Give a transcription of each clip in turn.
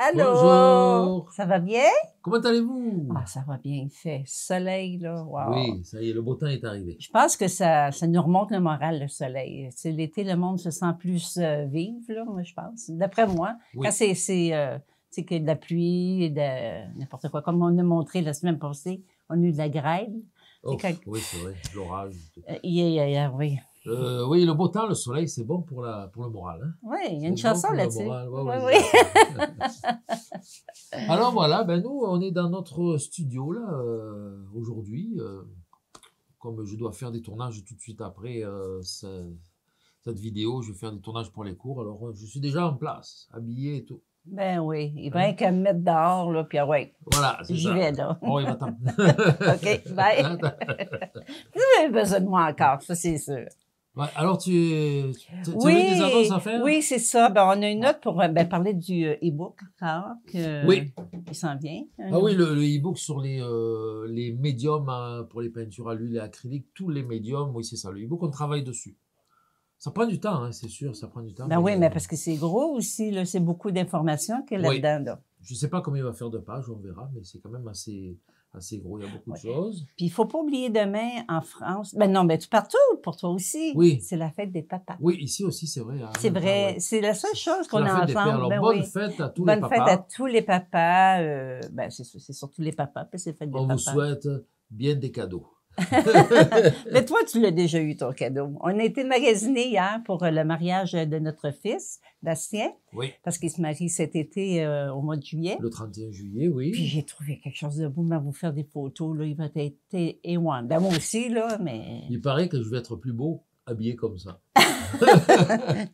Allô! Bonjour! Ça va bien? Comment allez-vous? Ah, ça va bien, il fait soleil, là. Oui, ça y est, le beau temps est arrivé. Je pense que ça, ça nous remonte le moral, le soleil. C'est l'été, le monde se sent plus euh, vivre, là, moi, je pense. D'après moi. Quand c'est, c'est, c'est euh, que de la pluie, et de n'importe quoi. Comme on a montré la semaine passée, on a eu de la grêle. Oui, c'est vrai, l'orage. Oui, oui, oui. Euh, oui, le beau temps, le soleil, c'est bon pour, la, pour le moral. Hein. Oui, il y a une chanson là-dessus. oui, oui. Alors voilà, ben nous, on est dans notre studio là euh, aujourd'hui. Euh, comme je dois faire des tournages tout de suite après cette vidéo, je vais faire des tournages pour les cours. Alors je suis déjà en place, habillé et tout. Ben oui, il va hein? qu'à me mettre dehors, là, puis ah ouais. Voilà, c'est J'y vais, là. Oui, oh, va-t'en. OK, bye. Vous avez besoin de moi encore, ça, c'est sûr alors, tu, tu, oui, des annonces à faire? Oui, c'est ça. Ben, on a une note pour euh, ben, parler du euh, e-book oui. Il s'en vient. Hein. Ah oui, le, e-book sur les, euh, les médiums hein, pour les peintures à l'huile et acrylique, tous les médiums, oui, c'est ça. Le e-book, on travaille dessus. Ça prend du temps, hein, c'est sûr, ça prend du temps. Ben oui, mais parce que c'est gros aussi, c'est beaucoup d'informations qu'il y a là-dedans. Je ne sais pas combien il va faire de pages, on verra, mais c'est quand même assez, assez ah, gros. Il y a beaucoup de choses. Puis il ne faut pas oublier demain en France. Ben non, mais ben, partout, pour toi aussi. Oui. C'est la fête des papas. Oui, ici aussi, c'est vrai. Hein. c'est ah vrai. C'est la seule chose qu'on a ensemble. Ben bonne fête à tous les papas. Bonne fête à tous les papas. ben, c'est surtout les papas, c'est fête papas. On vous souhaite bien des cadeaux. Mais toi, tu l'as déjà eu, ton cadeau. On a été magasinés hier pour euh, le mariage de notre fils, Bastien. Oui. Parce qu'il se marie cet été euh, au mois de juillet. Le 31 juillet, oui. Puis j'ai trouvé quelque chose de beau, mais à vous faire des photos, là, il va être Ben, Moi aussi, là, mais. Il paraît que je vais être plus beau habillé comme ça.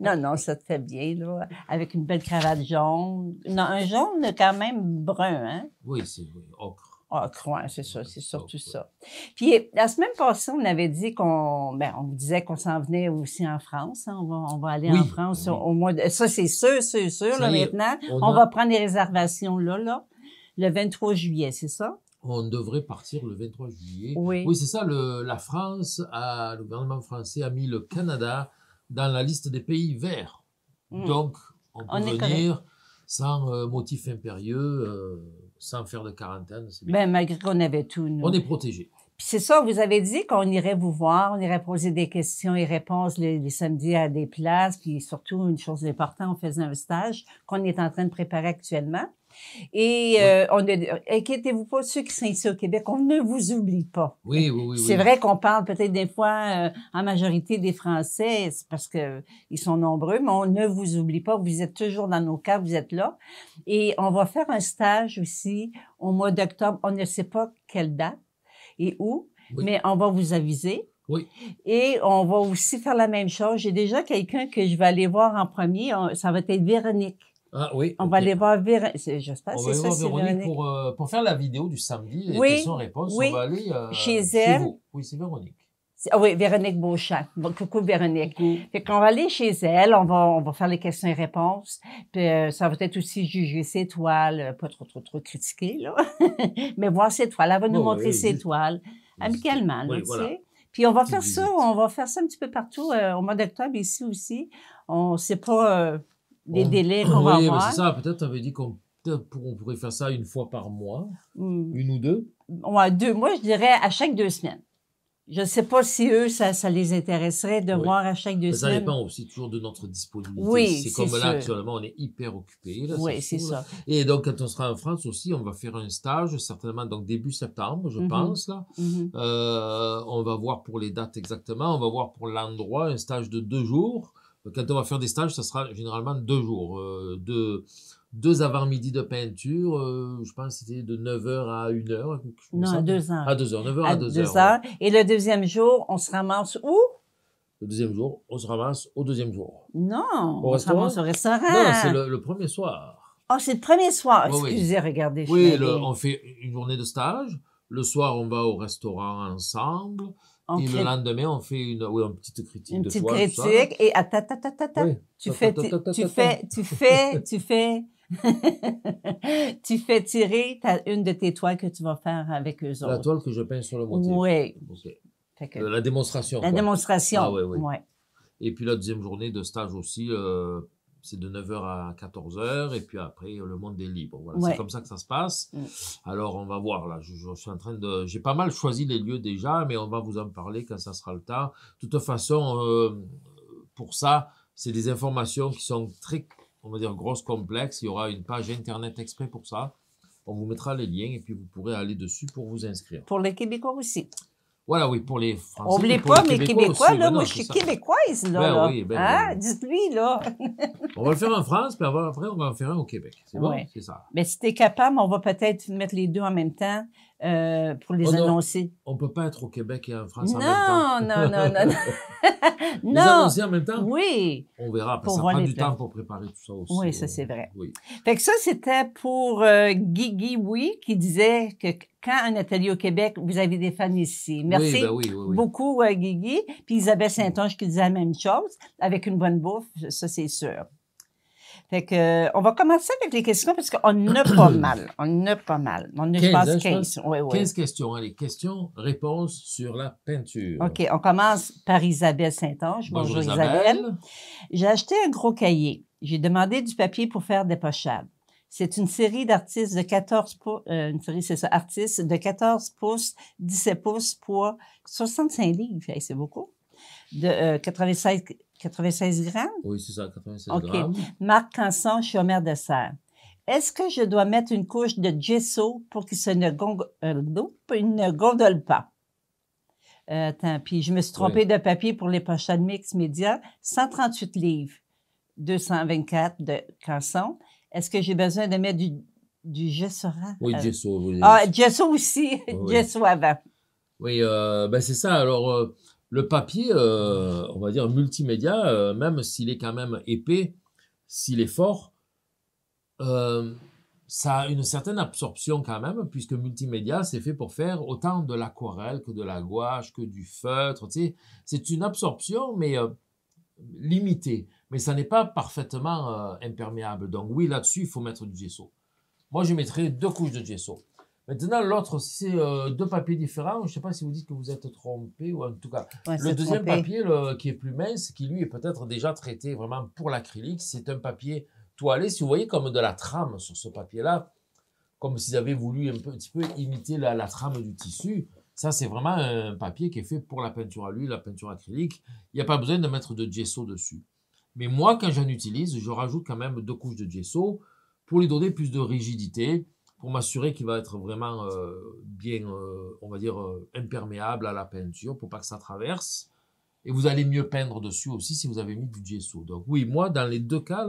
non, non, ça te fait bien, là. Avec une belle cravate jaune. Non, un jaune quand même brun, hein? Oui, c'est ocre. Ah, croire, c'est ça, c'est surtout ça. Puis la semaine passée, on avait dit qu'on, ben, on disait qu'on s'en venait aussi en France. Hein. On, va, on va aller en France au, mois de, ça c'est sûr, c'est sûr, là, maintenant. On, va prendre les réservations là, là, le 23 juillet, c'est ça? On devrait partir le 23 juillet. Oui. Oui, c'est ça, le, la France, le gouvernement français a mis le Canada dans la liste des pays verts. Hmm. Donc, on peut venir sans euh, motif impérieux. Euh, sans faire de quarantaine. Bien, ben, malgré qu'on avait tout, nous. On est protégés. Puis c'est ça, vous avez dit qu'on irait vous voir, on irait poser des questions et réponses les, les samedis à des places, puis surtout, une chose importante, on faisait un stage qu'on est en train de préparer actuellement. Et euh, on oui. inquiétez-vous pas, ceux qui sont ici au Québec, on ne vous oublie pas. Oui, oui, oui. C'est vrai qu'on parle peut-être des fois euh, en majorité des Français, parce qu'ils sont nombreux, mais on ne vous oublie pas. Vous êtes toujours dans nos cas, vous êtes là. Et on va faire un stage aussi au mois d'octobre. On ne sait pas quelle date et où, mais on va vous aviser. Oui. Et on va aussi faire la même chose. J'ai déjà quelqu'un que je vais aller voir en premier. Ça va être Véronique ah on va aller voir Véronique. J'espère c'est ça, c'est Véronique. Euh, pour, faire la vidéo du samedi, oui, questions-réponses, on va aller euh, chez elle. vous. Oui, c'est Véronique. Ah oui, Véronique Beauchamp. coucou Véronique. Coucou. Fait va aller chez elle, on va, faire les questions réponses. Puis euh, ça va être aussi juger ses toiles, pas trop, trop, trop critiquer, là. Mais voir ses toiles. Elle va nous montrer ses toiles amicalement, là, tu sais. Puis on va faire ça, on va faire ça un petit peu partout. au mois d'octobre, ici aussi, on sait pas des oh. délais qu'on va oui, c'est ça. Peut-être tu avais dit qu'on on pourrait faire ça une fois par mois, hmm. une ou deux. Ouais, deux. Moi, je dirais à chaque deux semaines. Je ne sais pas si eux, ça, ça les intéresserait de voir à chaque deux semaines. Ça dépend aussi toujours de notre disponibilité. Oui, c'est comme là, actuellement, on est hyper occupé. Oui, c'est ça. Et donc, quand on sera en France aussi, on va faire un stage, certainement, donc début septembre, je mm-hmm. pense. Là. Mm-hmm. Euh, on va voir pour les dates exactement, on va voir pour l'endroit, un stage de deux jours quand on va faire des stages, ça sera généralement deux jours. Euh, deux, deux avant-midi de peinture, euh, je pense que c'était de 9h à 1h. Non, à 2h. À 2h, 9h à 2h. Et le deuxième jour, on se ramasse où? Le deuxième jour, on se ramasse au deuxième jour. Non, on se ramasse au restaurant. Non, ah, c'est le, premier soir. Oh, c'est le premier soir. Excusez, regardez. Oui, on fait une journée de stage. Le soir, on va au restaurant ensemble. Et le lendemain, on fait une, petite critique. Une petite critique et tu fais, tu fais, tu fais, tu fais, tu fais tirer une de tes toiles que tu vas faire avec eux autres. La toile que je peins sur le motif. Oui. Euh, la démonstration. La démonstration. Ah oui, oui. Et puis la deuxième journée de stage aussi, euh, c'est de 9h à 14h, et puis après, le monde est libre. Voilà, c'est comme ça que ça se passe. Mm. Alors, on va voir, là, je, suis en train de... J'ai pas mal choisi les lieux déjà, mais on va vous en parler quand ça sera le temps. De toute façon, euh, pour ça, c'est des informations qui sont très, on va dire, grosses, complexes. Il y aura une page Internet exprès pour ça. On vous mettra les liens, et puis vous pourrez aller dessus pour vous inscrire. Pour les Québécois aussi. Voilà, oui, pour les Français. On pas, les Québécois, là, ben moi, je suis québécoise, là. Ben, là. Oui, ben, hein? Dites-lui, là. on va le faire en France, puis après, on va en faire un au Québec. C'est bon? C'est ça. Mais si tu es capable, on va peut-être mettre les deux en même temps. Euh, pour les oh annoncer. On ne peut pas être au Québec et en France en même temps. Non, non, non, non. les annoncer en même temps Oui. On verra, parce que ça prend du temps pour préparer tout ça aussi. Oui, euh, ça c'est vrai. Oui. Fait que ça, c'était pour euh, Guigui Oui, qui disait que quand un atelier au Québec, vous avez des fans ici. Merci ben beaucoup, euh, Guigui. Puis Isabelle Saint-Onge qui disait la même chose, avec une bonne bouffe, ça c'est sûr. Fait euh, on va commencer avec les questions parce qu'on a pas mal. On a pas mal. On a, pas je pense, 15. Hein, 15 questions. Allez, questions, réponses sur la peinture. OK, on commence par Isabelle Saint-Ange. Bonjour, Isabelle. J'ai acheté un gros cahier. J'ai demandé du papier pour faire des pochades. C'est une série d'artistes de 14 pouces, euh, une série, ça, artistes de 14 pouces, 17 pouces poids, 65 livres. c'est beaucoup. De euh, 96 96 grammes? Oui, c'est ça, 96 grammes. Marc Canson, je suis au maire de Serre. Est-ce que je dois mettre une couche de gesso pour qu'il euh, ne, gondole pas? Euh, tant pis, je me suis trompée de papier pour les prochaines mix médias. 138 livres, 224 de Canson. Est-ce que j'ai besoin de mettre du, euh, Gesso? Oui, gesso. Ah, gesso aussi, gesso avant. Oui, euh, ben, c'est ça. Alors, le papier, euh, on va dire multimédia, euh, même s'il est quand même épais, s'il est fort, euh, ça a une certaine absorption quand même, puisque multimédia, c'est fait pour faire autant de l'aquarelle que de la gouache, que du feutre. C'est une absorption, mais limitée. Mais ça n'est pas parfaitement imperméable. Donc oui, là-dessus, il faut mettre du gesso. Moi, je mettrais deux couches de gesso. Maintenant, l'autre, c'est euh, deux papiers différents. Je ne sais pas si vous dites que vous êtes trompé ou en tout cas. le deuxième papier qui est plus mince, qui lui est peut-être déjà traité vraiment pour l'acrylique, c'est un papier toilé. Si vous voyez comme de la trame sur ce papier-là, comme s'ils avaient voulu un petit peu imiter la, la trame du tissu. Ça, c'est vraiment un papier qui est fait pour la peinture à l'huile, la peinture acrylique. Il n'y a pas besoin de mettre de gesso dessus. Mais moi, quand j'en utilise, je rajoute quand même deux couches de gesso pour lui donner plus de rigidité pour m'assurer qu'il va être vraiment euh, bien, euh, on va dire, euh, imperméable à la peinture pour pas que ça traverse. Et vous allez mieux peindre dessus aussi si vous avez mis du gesso. Donc oui, moi, dans les deux cas,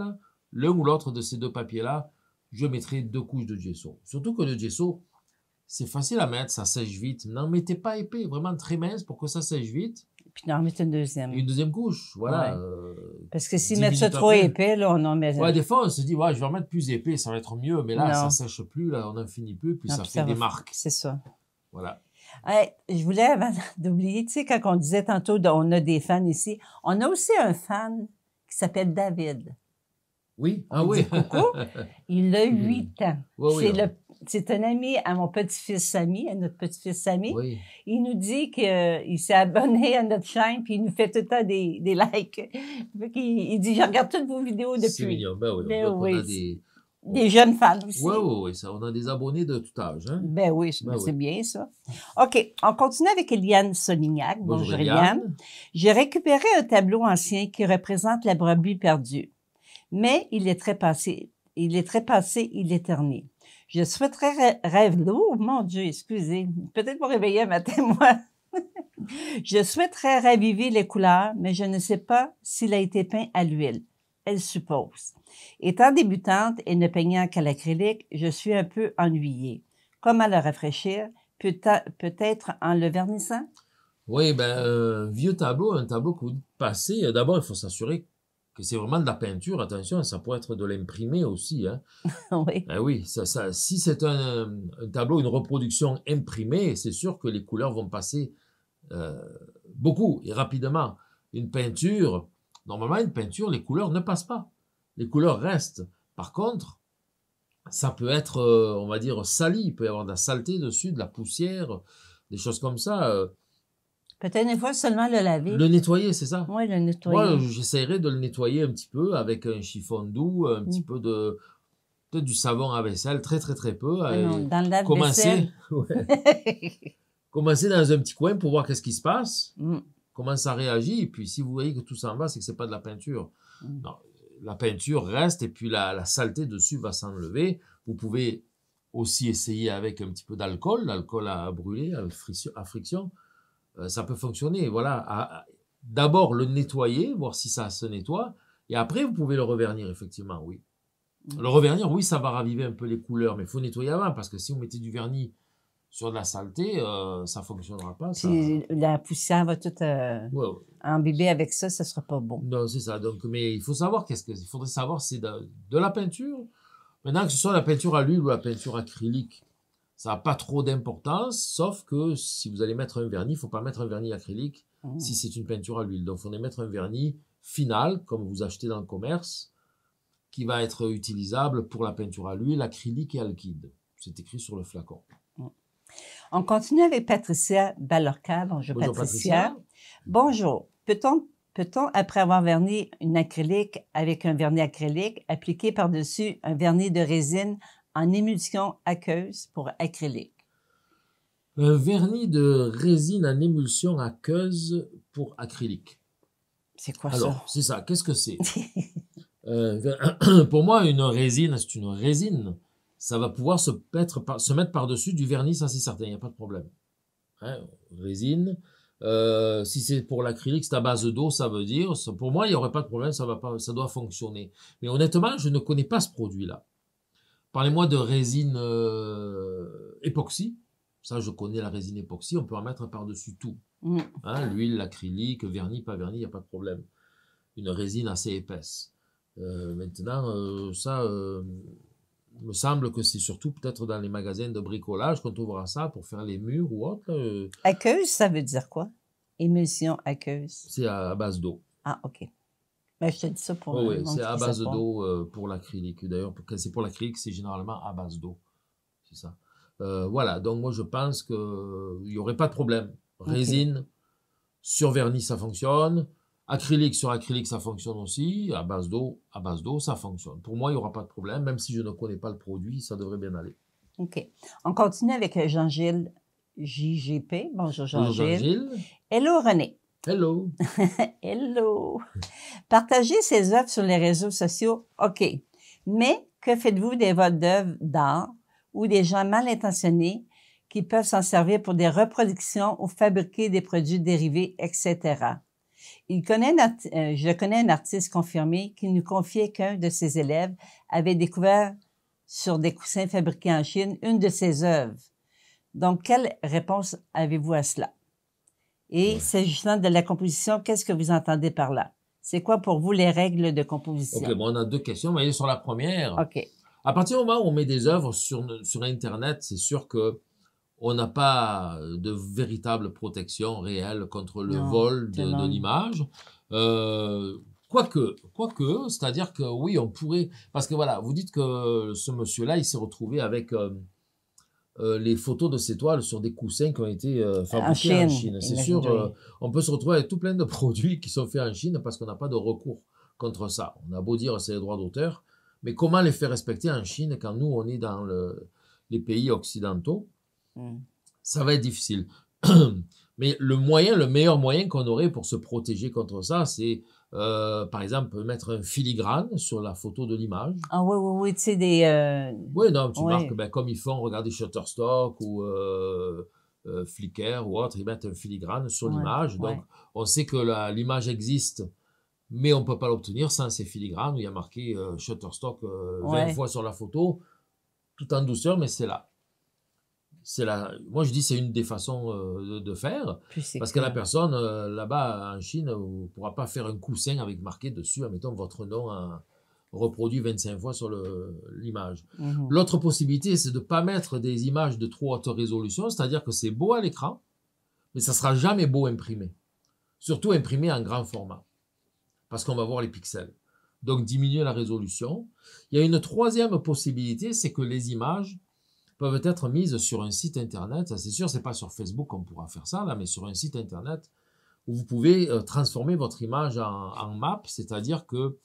l'un ou l'autre de ces deux papiers-là, je mettrai deux couches de gesso. Surtout que le gesso, c'est facile à mettre, ça sèche vite. N'en mettez pas épais, vraiment très mince pour que ça sèche vite puis d'en remettre une deuxième. une deuxième couche, voilà. Euh, Parce que s'ils mettent ça trop épais, là, on en met. Ouais, des fois, on se dit, ouais, je vais en mettre plus épais, ça va être mieux, mais là, ça ne sèche plus, là, on n'en finit plus, puis ça fait des marques. C'est ça. Voilà. je voulais, avant d'oublier, tu sais, quand on disait tantôt, on a des fans ici, on a aussi un fan qui s'appelle David. Oui, ah oui. Coucou. Il a mhm. huit ans. Oui, oui, c'est le c'est un ami à mon petit-fils Samy, à notre petit-fils Samy. Il nous dit qu'il euh, s'est abonné à notre chaîne, puis il nous fait tout le temps des, des likes. il, dit, je regarde toutes vos vidéos depuis. C'est mignon, ben oui. on ben A des, jeunes fans aussi. Oui, oui, oui. Ça, on a des abonnés de tout âge. Hein. Ben, ben oui, c'est bien ça. OK, on continue avec Eliane Solignac. Bonjour, Eliane. J'ai récupéré un tableau ancien qui représente la brebis perdue, mais il est très passé, Il est très passé, il est terni. Je souhaiterais rêve' oh, mon Dieu, excusez. Peut-être pour réveiller ma témoin. je souhaiterais raviver les couleurs, mais je ne sais pas s'il a été peint à l'huile. Elle suppose. Étant débutante et ne peignant qu'à l'acrylique, je suis un peu ennuyée. Comment le rafraîchir? Peut-être en le vernissant? Oui, ben, un euh, vieux tableau, un tableau que vous passez, d'abord, il faut s'assurer que c'est vraiment de la peinture, attention, ça pourrait être de l'imprimé aussi. Hein. oui. Eh oui, ça, ça, si c'est un, tableau, une reproduction imprimée, c'est sûr que les couleurs vont passer euh, beaucoup et rapidement. Une peinture, normalement, une peinture, les couleurs ne passent pas. Les couleurs restent. Par contre, ça peut être, euh, on va dire, sali. Il peut y avoir de la saleté dessus, de la poussière, des choses comme ça. Euh, Peut-être une fois seulement le laver. Le nettoyer, c'est ça? Oui, le nettoyer. Moi, j'essaierai de le nettoyer un petit peu avec un chiffon doux, un petit mm. peu de du savon à vaisselle, très, très, très peu. Ah non, dans le lave Commencer, ouais. Commencer dans un petit coin pour voir qu'est-ce qui se passe, mm. comment ça réagit. Et puis, si vous voyez que tout s'en va, c'est que c'est pas de la peinture. Mm. Non, la peinture reste et puis la, saleté dessus va s'enlever. Vous pouvez aussi essayer avec un petit peu d'alcool, l'alcool à, brûler, À friction. Euh, ça peut fonctionner. Voilà, d'abord le nettoyer, voir si ça se nettoie, et après vous pouvez le revernir, effectivement, oui. Mmh. Le revernir, oui, ça va raviver un peu les couleurs, mais il faut nettoyer avant, parce que si on mettait du vernis sur de la saleté, euh, ça ne fonctionnera pas. Si euh, la poussière va tout euh, avec ça, ça ne sera pas bon. Non, c'est ça. Donc, mais il faut savoir qu'est-ce que. faudrait savoir c'est de, la peinture. Maintenant, que ce soit la peinture à l'huile ou la peinture acrylique, ça n'a pas trop d'importance, sauf que si vous allez mettre un vernis, il ne faut pas mettre un vernis acrylique mmh. si c'est une peinture à l'huile. Donc, il faut mettre un vernis final, comme vous achetez dans le commerce, qui va être utilisable pour la peinture à l'huile, acrylique et alkyde. C'est écrit sur le flacon. Mmh. On continue avec Patricia Balorca. Bonjour, Patricia. Bonjour. Peut-on Peut-on, après avoir verni une acrylique avec un vernis acrylique, appliquer par-dessus un vernis de résine en émulsion aqueuse pour acrylique. Un vernis de résine en émulsion aqueuse pour acrylique. C'est quoi ça? C'est ça. Qu'est-ce que c'est? Euh, ben, pour moi, une résine, c'est une résine. Ça va pouvoir se, mettre par-dessus du vernis, ça c'est certain, il n'y a pas de problème. Hein, résine. Euh, si c'est pour l'acrylique, c'est à base d'eau, ça veut dire, pour moi, il n'y aurait pas de problème, ça, va pas, ça doit fonctionner. Mais honnêtement, je ne connais pas ce produit-là. Parlez-moi de résine euh, époxy. Ça, je connais la résine époxy. On peut en mettre par-dessus tout. Mm. Hein, l'huile, l'acrylique, vernis, pas vernis, il n'y a pas de problème. Une résine assez épaisse. Euh, maintenant, euh, ça me semble que c'est surtout peut-être dans les magasins de bricolage qu'on trouvera ça pour faire les murs ou autre. Aqueuse, ça veut dire quoi Émulsion aqueuse. C'est à base d'eau. Ah, ok. Ben, euh, c'est à base d'eau euh, pour l'acrylique. D'ailleurs, c'est pour l'acrylique, c'est généralement à base d'eau. C'est ça. Euh, voilà, donc moi je pense qu'il n'y aurait pas de problème. Résine sur vernis, ça fonctionne. Acrylique sur acrylique, ça fonctionne aussi. À base d'eau, à base d'eau, ça fonctionne. Pour moi, il n'y aura pas de problème. Même si je ne connais pas le produit, ça devrait bien aller. OK. On continue avec Jean-Gilles JGP. Bonjour Jean-Gilles. Bonjour, Jean Hello René. Hello. Hello. Partager ses œuvres sur les réseaux sociaux, OK. Mais que faites-vous des votes d'œuvres d'art ou des gens mal intentionnés qui peuvent s'en servir pour des reproductions ou fabriquer des produits dérivés, etc. Euh, je connais un artiste confirmé qui nous confiait qu'un de ses élèves avait découvert sur des coussins fabriqués en Chine une de ses œuvres. Donc, quelle réponse avez-vous à cela? Et s'agissant de la composition, qu'est-ce que vous entendez par là? C'est quoi pour vous les règles de composition? on a deux questions. Mais sur la première. OK. À partir du moment où on met des œuvres sur, sur Internet, c'est sûr que on n'a pas de véritable protection réelle contre le vol de, l'image. Euh, quoique, quoique, c'est-à-dire que oui, on pourrait. Parce que voilà, vous dites que ce monsieur-là, il s'est retrouvé avec. Euh, euh, les photos de ces toiles sur des coussins qui ont été euh, fabriqués en Chine. C'est sûr, euh, on peut se retrouver avec tout plein de produits qui sont faits en Chine parce qu'on n'a pas de recours contre ça. On a beau dire c'est les droits d'auteur, mais comment les faire respecter en Chine quand nous, on est dans les pays occidentaux hmm. Ça va être difficile. mais le moyen, le meilleur moyen qu'on aurait pour se protéger contre ça, c'est euh, par exemple, mettre un filigrane sur la photo de l'image. Ah oui, oui, oui, tu sais, des... Euh, oui, non, tu marques, ben, comme ils font, regardez Shutterstock ou euh, Flickr ou autre, ils mettent un filigrane sur l'image. Donc, on sait que l'image existe, mais on ne peut pas l'obtenir sans ces filigranes où il y a marqué Shutterstock 20 fois sur la photo, tout en douceur, mais c'est là c'est moi je dis c'est une des façons euh, de, faire, parce que la personne euh, là-bas en Chine ne euh, pourra pas faire un coussin avec marqué dessus, admettons votre nom reproduit 25 fois sur l'image. Mhm. L'autre possibilité, c'est de ne pas mettre des images de trop haute résolution, c'est-à-dire que c'est beau à l'écran, mais ça sera jamais beau imprimé. Surtout imprimé en grand format, parce qu'on va voir les pixels. Donc diminuer la résolution. Il y a une troisième possibilité, c'est que les images peuvent être mises sur un site internet. c'est sûr, c'est pas sur Facebook qu'on pourra faire ça, là, mais sur un site internet où vous pouvez euh, transformer votre image en, map, c'est-à-dire que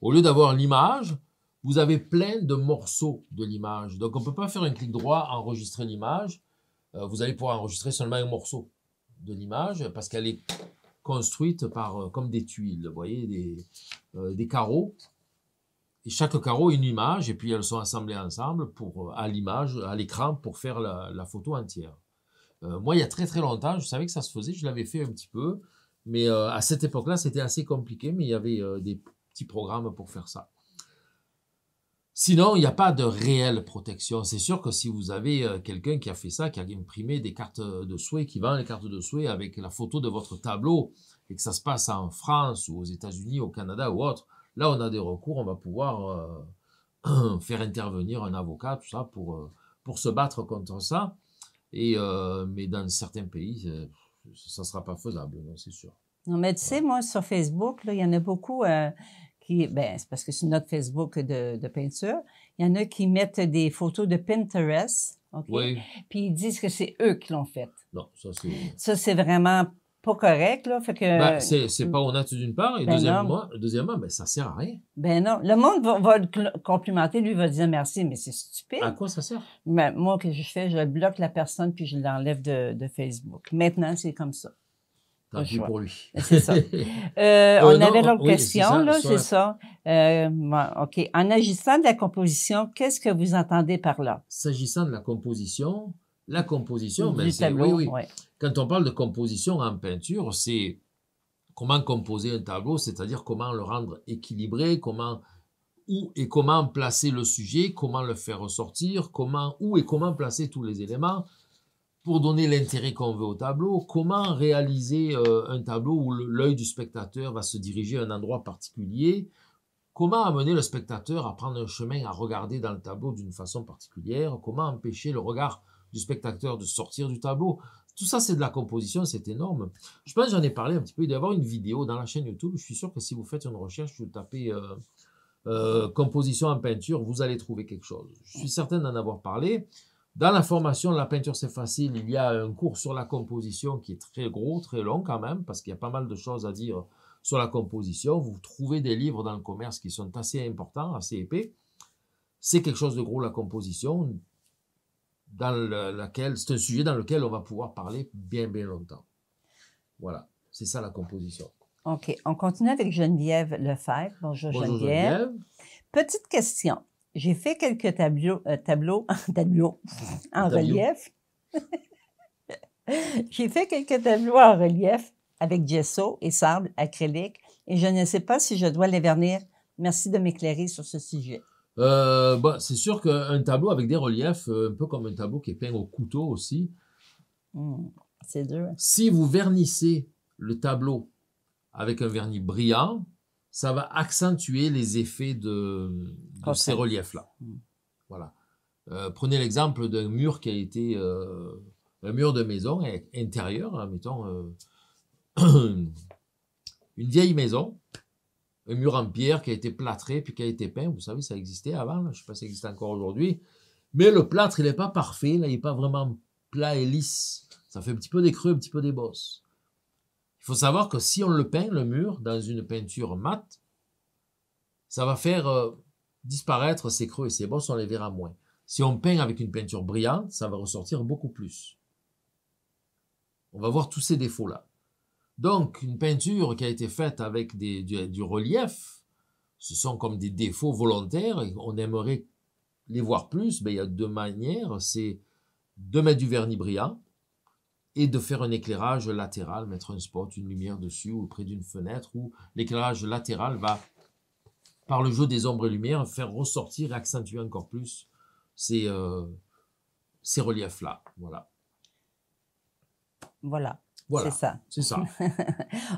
au lieu d'avoir l'image, vous avez plein de morceaux de l'image. Donc, on ne peut pas faire un clic droit, enregistrer l'image. Euh, vous allez pouvoir enregistrer seulement un morceau de l'image parce qu'elle est construite par, euh, comme des tuiles, voyez, des, des carreaux chaque carreau, une image, et puis elles sont assemblées ensemble pour, euh, à l'image, à l'écran, pour faire la, photo entière. Euh, moi, il y a très très longtemps, je savais que ça se faisait, je l'avais fait un petit peu, mais euh, à cette époque-là, c'était assez compliqué, mais il y avait des petits programmes pour faire ça. Sinon, il n'y a pas de réelle protection. C'est sûr que si vous avez quelqu'un qui a fait ça, qui a imprimé des cartes de souhait, qui vend les cartes de souhait avec la photo de votre tableau, et que ça se passe en France ou aux États-Unis, au Canada ou autre, Là, on a des recours, on va pouvoir euh, faire intervenir un avocat, tout ça, pour, euh, pour se battre contre ça. Et, euh, mais dans certains pays, ça ne sera pas faisable, c'est sûr. Non, mais tu sais, moi, sur Facebook, il y en a beaucoup qui. Ben, c'est parce que c'est notre Facebook de, peinture. Il y en a qui mettent des photos de Pinterest. ok, Puis ils disent que c'est eux qui l'ont fait Non, ça, c'est. Ça, c'est vraiment correct. Là, fait que, ben, c'est, pas honnête d'une part, et ben deuxièmement, deuxièmement ben, ça sert à rien. Ben non. Le monde va, le complimenter, lui va dire merci, mais c'est stupide. À quoi ça sert? Ben, moi, que je fais, je bloque la personne puis je l'enlève de, Facebook. Maintenant, c'est comme ça. Tant pis pour lui. Ben, c'est ça. Euh, euh, on avait l'autre question, là, c'est ça. Euh, OK. En agissant de la composition, qu'est-ce que vous entendez par là? S'agissant de la composition, la composition, ben oui, oui. Quand on parle de composition en peinture, c'est comment composer un tableau, c'est-à-dire comment le rendre équilibré, comment où et comment placer le sujet, comment le faire ressortir, comment où et comment placer tous les éléments pour donner l'intérêt qu'on veut au tableau, comment réaliser euh, un tableau où l'œil du spectateur va se diriger à un endroit particulier, comment amener le spectateur à prendre un chemin à regarder dans le tableau d'une façon particulière, comment empêcher le regard du spectateur de sortir du tableau. Tout ça, c'est de la composition, c'est énorme. Je pense j'en ai parlé un petit peu. Il doit y avoir une vidéo dans la chaîne YouTube. Je suis sûr que si vous faites une recherche, vous tapez euh, euh, composition en peinture, vous allez trouver quelque chose. Je suis certain d'en avoir parlé. Dans la formation, la peinture, c'est facile. Il y a un cours sur la composition qui est très gros, très long quand même, parce qu'il y a pas mal de choses à dire sur la composition. Vous trouvez des livres dans le commerce qui sont assez importants, assez épais. C'est quelque chose de gros, la composition dans laquelle, c'est un sujet dans lequel on va pouvoir parler bien, bien longtemps. Voilà, c'est ça la composition. OK, on continue avec Geneviève Lefebvre. Bonjour, Bonjour Geneviève. Petite question. J'ai fait quelques tableaux, euh, en relief. J'ai fait quelques tableaux en relief avec gesso et sable acrylique et je ne sais pas si je dois les vernir. Merci de m'éclairer sur ce sujet. Euh, bah, c'est sûr qu'un tableau avec des reliefs, euh, un peu comme un tableau qui est peint au couteau aussi. Hmm, c'est dur. Si vous vernissez le tableau avec un vernis brillant, ça va accentuer les effets de, ces reliefs-là. Hmm. Voilà. Euh, prenez l'exemple d'un mur qui a été un mur de maison intérieur, hein, mettons une vieille maison un mur en pierre qui a été plâtré puis qui a été peint. Vous savez, ça existait avant, je ne sais pas si ça existe encore aujourd'hui. Mais le plâtre, il n'est pas parfait, là, il n'est pas vraiment plat et lisse. Ça fait un petit peu des creux, un petit peu des bosses. Il faut savoir que si on le peint, le mur, dans une peinture mate, ça va faire euh, disparaître ces creux et ces bosses, on les verra moins. Si on peint avec une peinture brillante, ça va ressortir beaucoup plus. On va voir tous ces défauts-là. Donc, une peinture qui a été faite avec du, relief, ce sont comme des défauts volontaires. On aimerait les voir plus, mais il y a deux manières. C'est de mettre du vernis brillant et de faire un éclairage latéral, mettre un spot, une lumière dessus ou près d'une fenêtre où l'éclairage latéral va, par le jeu des ombres et lumières, faire ressortir et accentuer encore plus ces euh, reliefs-là. Voilà. Voilà. Voilà. C'est ça.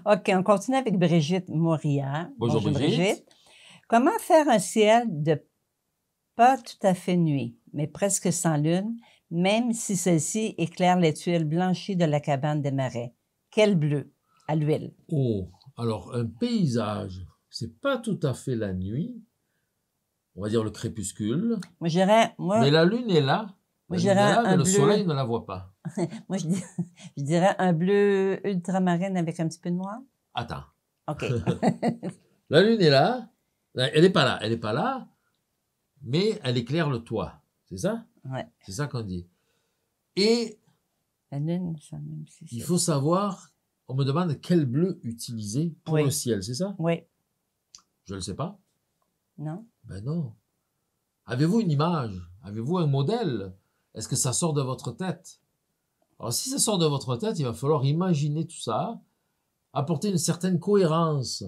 OK, on continue avec Brigitte Moria. Hein. Bonjour, Brigitte. Comment faire un ciel de pas tout à fait nuit, mais presque sans lune, même si celle-ci éclaire les tuiles blanchies de la cabane des marais? Quel bleu à l'huile. Oh, alors un paysage, c'est pas tout à fait la nuit. On va dire le crépuscule. Moi, j'irais. Moi... Mais la lune est là. mais Le soleil ne la voit pas. Moi, je, je, dirais un bleu ultramarine avec un petit peu de noir. Attends. OK. la lune est là. Elle n'est pas là. Elle n'est pas là, mais elle éclaire le toit. C'est ça? Oui. C'est ça qu'on dit. Et. ça même. il faut savoir, on me demande quel bleu utiliser pour le ciel, c'est ça? Oui. Je ne le sais pas. Non. Ben non. Avez-vous une image? Avez-vous un modèle? Est-ce que ça sort de votre tête? Alors si ça sort de votre tête, il va falloir imaginer tout ça, apporter une certaine cohérence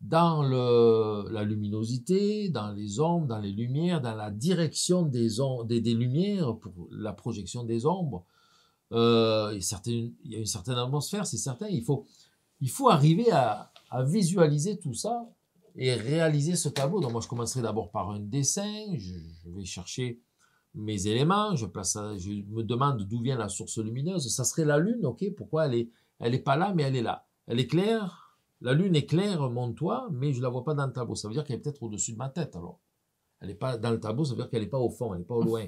dans le, la luminosité, dans les ombres, dans les lumières, dans la direction des, des, lumières pour la projection des ombres. Euh, il y a une certaine atmosphère, c'est certain. Il faut, il faut arriver à, visualiser tout ça et réaliser ce tableau. Donc moi, je commencerai d'abord par un dessin. je vais chercher mes éléments, je, place je me demande d'où vient la source lumineuse, ça serait la Lune, ok Pourquoi elle n'est est pas là, mais elle est là Elle est claire, la Lune est claire, mon toit, mais je ne la vois pas dans le tableau. Ça veut dire qu'elle est peut-être au-dessus de ma tête, alors. Elle n'est pas dans le tableau, ça veut dire qu'elle n'est pas au fond, elle n'est pas au loin.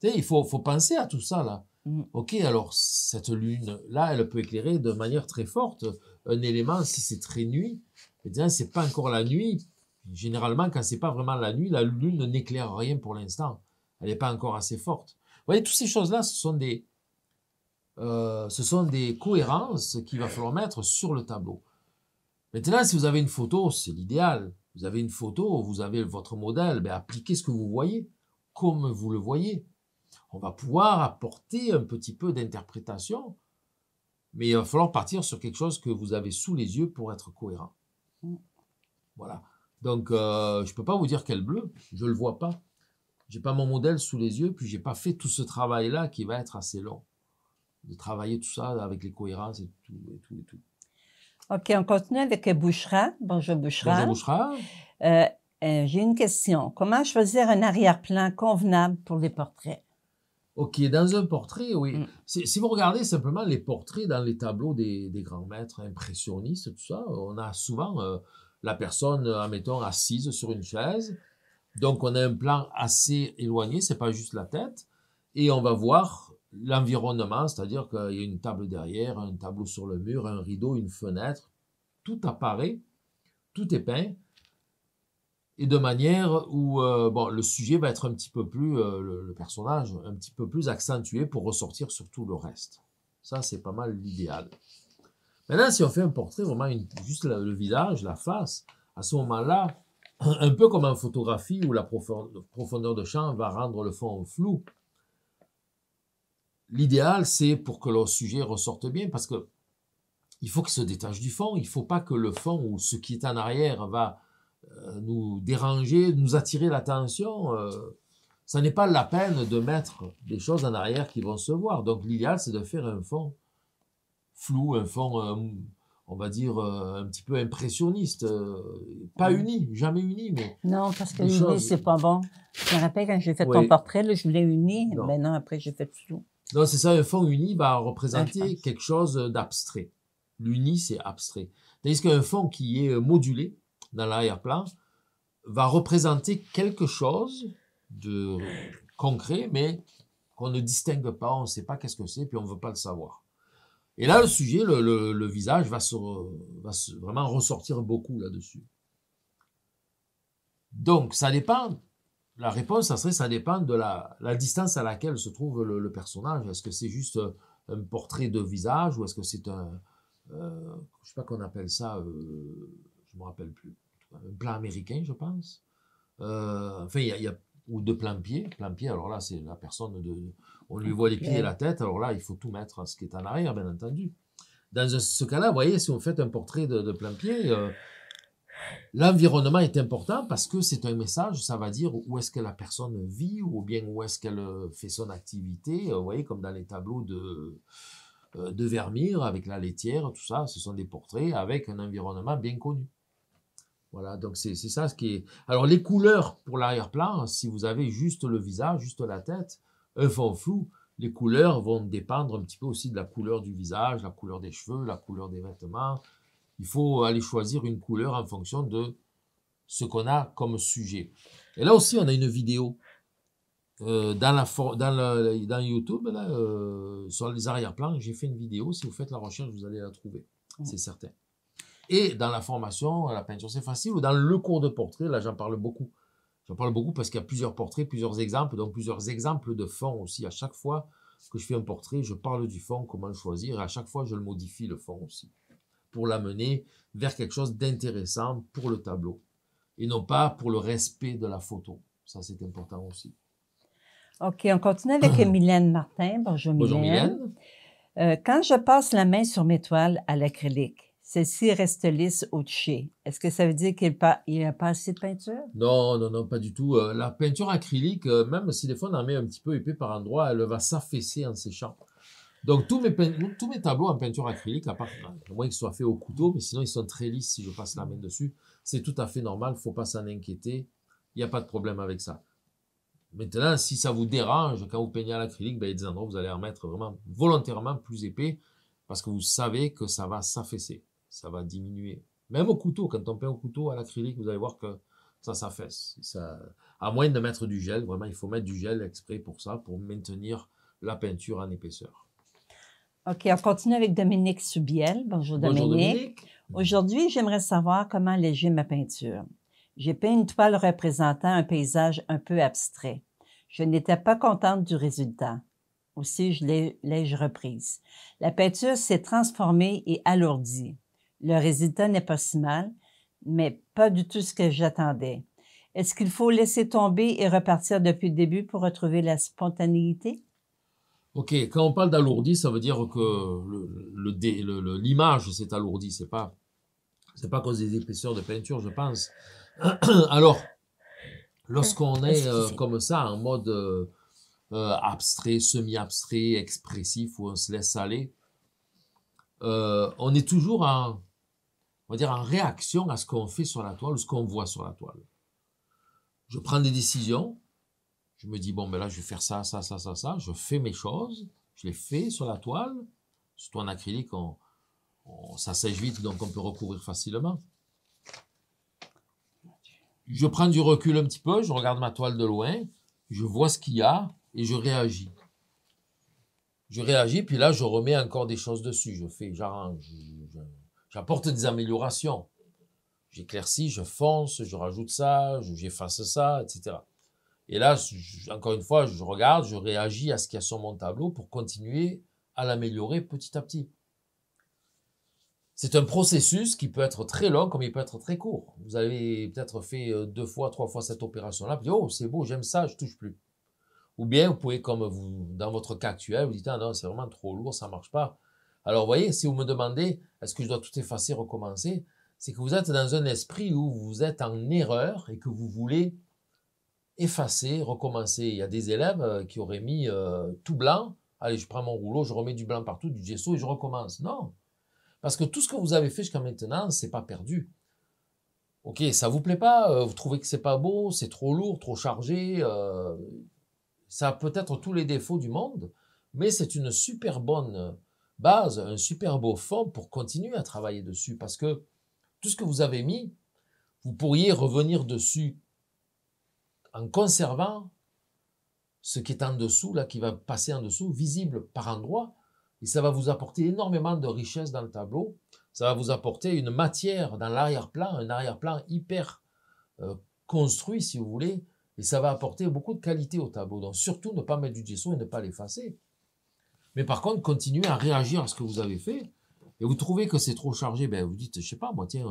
tu sais, il faut, penser à tout ça, là. Mm. Ok, alors cette lune-là, elle peut éclairer de manière très forte un élément si c'est très nuit. et eh bien, c'est pas encore la nuit. Généralement, quand c'est pas vraiment la nuit, la lune n'éclaire rien pour l'instant elle n'est pas encore assez forte. Vous voyez, toutes ces choses-là, ce sont des, euh, ce sont des cohérences qu'il va falloir mettre sur le tableau. Maintenant, si vous avez une photo, c'est l'idéal. Vous avez une photo, vous avez votre modèle, ben, appliquez ce que vous voyez, comme vous le voyez. On va pouvoir apporter un petit peu d'interprétation, mais il va falloir partir sur quelque chose que vous avez sous les yeux pour être cohérent. Mm. Voilà. Donc, euh, je ne peux pas vous dire quel bleu, je ne le vois pas j'ai pas mon modèle sous les yeux, puis j'ai pas fait tout ce travail-là qui va être assez long. De travailler tout ça avec les cohérences et tout, et tout, OK, on continue avec Bouchra. Bonjour Bouchra. Bonjour Bouchra. Euh, euh, j'ai une question. Comment choisir un arrière-plan convenable pour les portraits? OK, dans un portrait, oui. Mm. Si vous regardez simplement les portraits dans les tableaux des, grands maîtres impressionnistes, tout ça, on a souvent euh, la personne, admettons, assise sur une chaise, donc on a un plan assez éloigné, c'est pas juste la tête, et on va voir l'environnement, c'est-à-dire qu'il y a une table derrière, un tableau sur le mur, un rideau, une fenêtre, tout apparaît, tout est peint, et de manière où euh, bon, le sujet va être un petit peu plus, euh, le, personnage, un petit peu plus accentué pour ressortir sur tout le reste. Ça, c'est pas mal l'idéal. Maintenant, si on fait un portrait, vraiment juste le visage, la face, à ce moment-là, un peu comme en photographie où la profondeur de champ va rendre le fond flou. L'idéal, c'est pour que le sujet ressorte bien parce que il faut qu'il se détache du fond. Il ne faut pas que le fond ou ce qui est en arrière va euh, nous déranger, nous attirer l'attention. Euh. Ça n'est pas la peine de mettre des choses en arrière qui vont se voir. Donc l'idéal, c'est de faire un fond flou, un fond euh, on va dire, euh, un petit peu impressionniste. Euh, pas uni, jamais uni, mais. Non, parce que l'uni, c'est pas bon. Je me rappelle quand j'ai fait ton portrait, là, je l'ai uni, mais ben non, après, j'ai fait tout. Non, c'est ça, un fond uni va représenter quelque chose d'abstrait. L'uni, c'est abstrait. Tandis qu'un fond qui est euh, modulé dans l'arrière-plan va représenter quelque chose de concret, mais qu'on ne distingue pas, on ne sait pas qu'est-ce que c'est, puis on ne veut pas le savoir. Et là, le sujet, le, visage va, se va vraiment ressortir beaucoup là-dessus. Donc, ça dépend, la réponse, ça serait, ça dépend de la, distance à laquelle se trouve le, personnage. Est-ce que c'est juste un portrait de visage ou est-ce que c'est un, Je euh, je sais pas qu'on appelle ça, euh, je ne me rappelle plus, un plan américain, je pense. Euh, enfin, il y a, ou de plan pied, Plan pied, alors là, c'est la personne de, on lui voit les pieds et la tête, alors là, il faut tout mettre ce qui est en arrière, bien entendu. Dans ce cas-là, vous voyez, si on fait un portrait de, plein pied, euh, l'environnement est important parce que c'est un message, ça va dire où est-ce que la personne vit ou bien où est-ce qu'elle euh, fait son activité. Euh, vous voyez, comme dans les tableaux de, de Vermeer avec la laitière, tout ça, ce sont des portraits avec un environnement bien connu. Voilà, donc c'est ça ce qui est. Alors les couleurs pour l'arrière-plan, si vous avez juste le visage, juste la tête, un fond flou, les couleurs vont dépendre un petit peu aussi de la couleur du visage, la couleur des cheveux, la couleur des vêtements. Il faut aller choisir une couleur en fonction de ce qu'on a comme sujet. Et là aussi, on a une vidéo euh, dans, YouTube, euh, sur les arrière-plans. J'ai fait une vidéo. Si vous faites la recherche, vous allez la trouver. C'est certain. Et dans la formation, la peinture, c'est facile. Ou dans le cours de portrait, là, j'en parle beaucoup. J'en parle beaucoup parce qu'il y a plusieurs portraits, plusieurs exemples, donc plusieurs exemples de fond aussi. À chaque fois que je fais un portrait, je parle du fond, comment le choisir, et à chaque fois, je le modifie, le fond aussi, pour l'amener vers quelque chose d'intéressant pour le tableau, et non pas pour le respect de la photo. Ça, c'est important aussi. OK, on continue avec Mylène Martin. Bonjour, Bonjour euh, quand je passe la main sur mes toiles à l'acrylique, celle-ci reste lisse au toucher. Est-ce que ça veut dire qu'il n'y a pas assez de peinture? Non, non, non, pas du tout. Euh, la peinture acrylique, euh, même si des fois on en met un petit peu épais par endroit, elle va s'affaisser en séchant. Donc tous mes, tous mes tableaux en peinture acrylique, à part, moins qu'ils soient faits au couteau, mais sinon ils sont très lisses si je passe la main dessus. C'est tout à fait normal, Il ne faut pas s'en inquiéter. Il n'y a pas de problème avec ça. Maintenant, si ça vous dérange quand vous peignez à l'acrylique, ben, il y a des endroits où vous allez en mettre vraiment volontairement plus épais parce que vous savez que ça va s'affaisser ça va diminuer. Même au couteau, quand on peint au couteau à l'acrylique, vous allez voir que ça s'affaisse. Ça, à moins de mettre du gel, vraiment, il faut mettre du gel exprès pour ça, pour maintenir la peinture en épaisseur. OK, on continue avec Dominique Subiel. Bonjour Dominique. Bonjour Dominique. Aujourd'hui, j'aimerais savoir comment alléger ma peinture. J'ai peint une toile représentant un paysage un peu abstrait. Je n'étais pas contente du résultat. Aussi, je l'ai reprise. La peinture s'est transformée et alourdie. Le résultat n'est pas si mal, mais pas du tout ce que j'attendais. Est-ce qu'il faut laisser tomber et repartir depuis le début pour retrouver la spontanéité? Ok, quand on parle d'alourdi, ça veut dire que l'image s'est alourdie, c'est pas, c'est pas à cause des épaisseurs de peinture, je pense. Alors, lorsqu'on ah, est euh, comme ça, en mode euh, euh, abstrait, semi-abstrait, expressif, où on se laisse aller, euh, on est toujours en, on va dire en réaction à ce qu'on fait sur la toile ou ce qu'on voit sur la toile. Je prends des décisions, je me dis, bon, ben là, je vais faire ça, ça, ça, ça, ça, je fais mes choses, je les fais sur la toile, surtout en acrylique, ça sèche vite, donc on peut recouvrir facilement. Je prends du recul un petit peu, je regarde ma toile de loin, je vois ce qu'il y a et je réagis je réagis, puis là, je remets encore des choses dessus. Je fais, j'arrange, hein, j'apporte des améliorations. J'éclaircis, je fonce, je rajoute ça, j'efface ça, etc. Et là, encore une fois, je regarde, je réagis à ce qu'il y a sur mon tableau pour continuer à l'améliorer petit à petit. C'est un processus qui peut être très long comme il peut être très court. Vous avez peut-être fait euh, deux fois, trois fois cette opération-là, puis oh, c'est beau, j'aime ça, je touche plus. Ou bien vous pouvez, comme vous, dans votre cas actuel, vous dites Ah non, c'est vraiment trop lourd, ça ne marche pas. Alors vous voyez, si vous me demandez Est-ce que je dois tout effacer, recommencer C'est que vous êtes dans un esprit où vous êtes en erreur et que vous voulez effacer, recommencer. Il y a des élèves euh, qui auraient mis euh, tout blanc. Allez, je prends mon rouleau, je remets du blanc partout, du gesso et je recommence. Non. Parce que tout ce que vous avez fait jusqu'à maintenant, ce n'est pas perdu. Ok, ça ne vous plaît pas, euh, vous trouvez que ce n'est pas beau, c'est trop lourd, trop chargé, ça a peut-être tous les défauts du monde, mais c'est une super bonne base, un super beau fond pour continuer à travailler dessus parce que tout ce que vous avez mis, vous pourriez revenir dessus en conservant ce qui est en dessous, là, qui va passer en dessous, visible par endroit, et ça va vous apporter énormément de richesse dans le tableau. Ça va vous apporter une matière dans l'arrière-plan, un arrière-plan hyper euh, construit, si vous voulez, et ça va apporter beaucoup de qualité au tableau. Donc surtout ne pas mettre du gesso et ne pas l'effacer. Mais par contre, continuez à réagir à ce que vous avez fait. Et vous trouvez que c'est trop chargé, ben vous dites, je sais pas, moi tiens,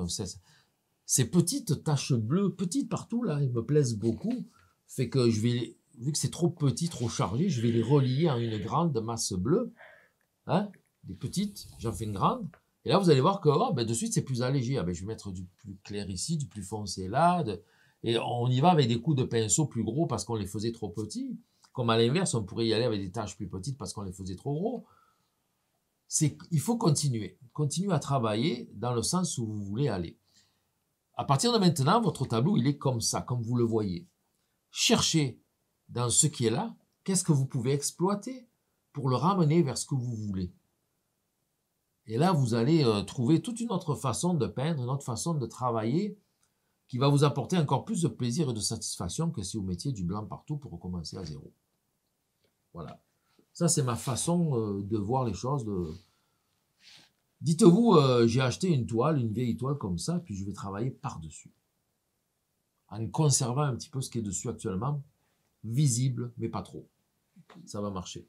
ces petites taches bleues, petites partout là, elles me plaisent beaucoup. Fait que je vais, vu que c'est trop petit, trop chargé, je vais les relier en une grande masse bleue. Hein des petites, j'en fais une grande. Et là, vous allez voir que oh, ben, de suite, c'est plus allégé. Ah, ben, je vais mettre du plus clair ici, du plus foncé là. De... Et on y va avec des coups de pinceau plus gros parce qu'on les faisait trop petits. Comme à l'inverse, on pourrait y aller avec des tâches plus petites parce qu'on les faisait trop gros. C'est, il faut continuer. Continuez à travailler dans le sens où vous voulez aller. À partir de maintenant, votre tableau, il est comme ça, comme vous le voyez. Cherchez dans ce qui est là, qu'est-ce que vous pouvez exploiter pour le ramener vers ce que vous voulez. Et là, vous allez euh, trouver toute une autre façon de peindre, une autre façon de travailler qui va vous apporter encore plus de plaisir et de satisfaction que si vous mettiez du blanc partout pour recommencer à zéro. Voilà. Ça, c'est ma façon euh, de voir les choses. De... Dites-vous, euh, j'ai acheté une toile, une vieille toile comme ça, puis je vais travailler par-dessus. En conservant un petit peu ce qui est dessus actuellement, visible, mais pas trop. Ça va marcher.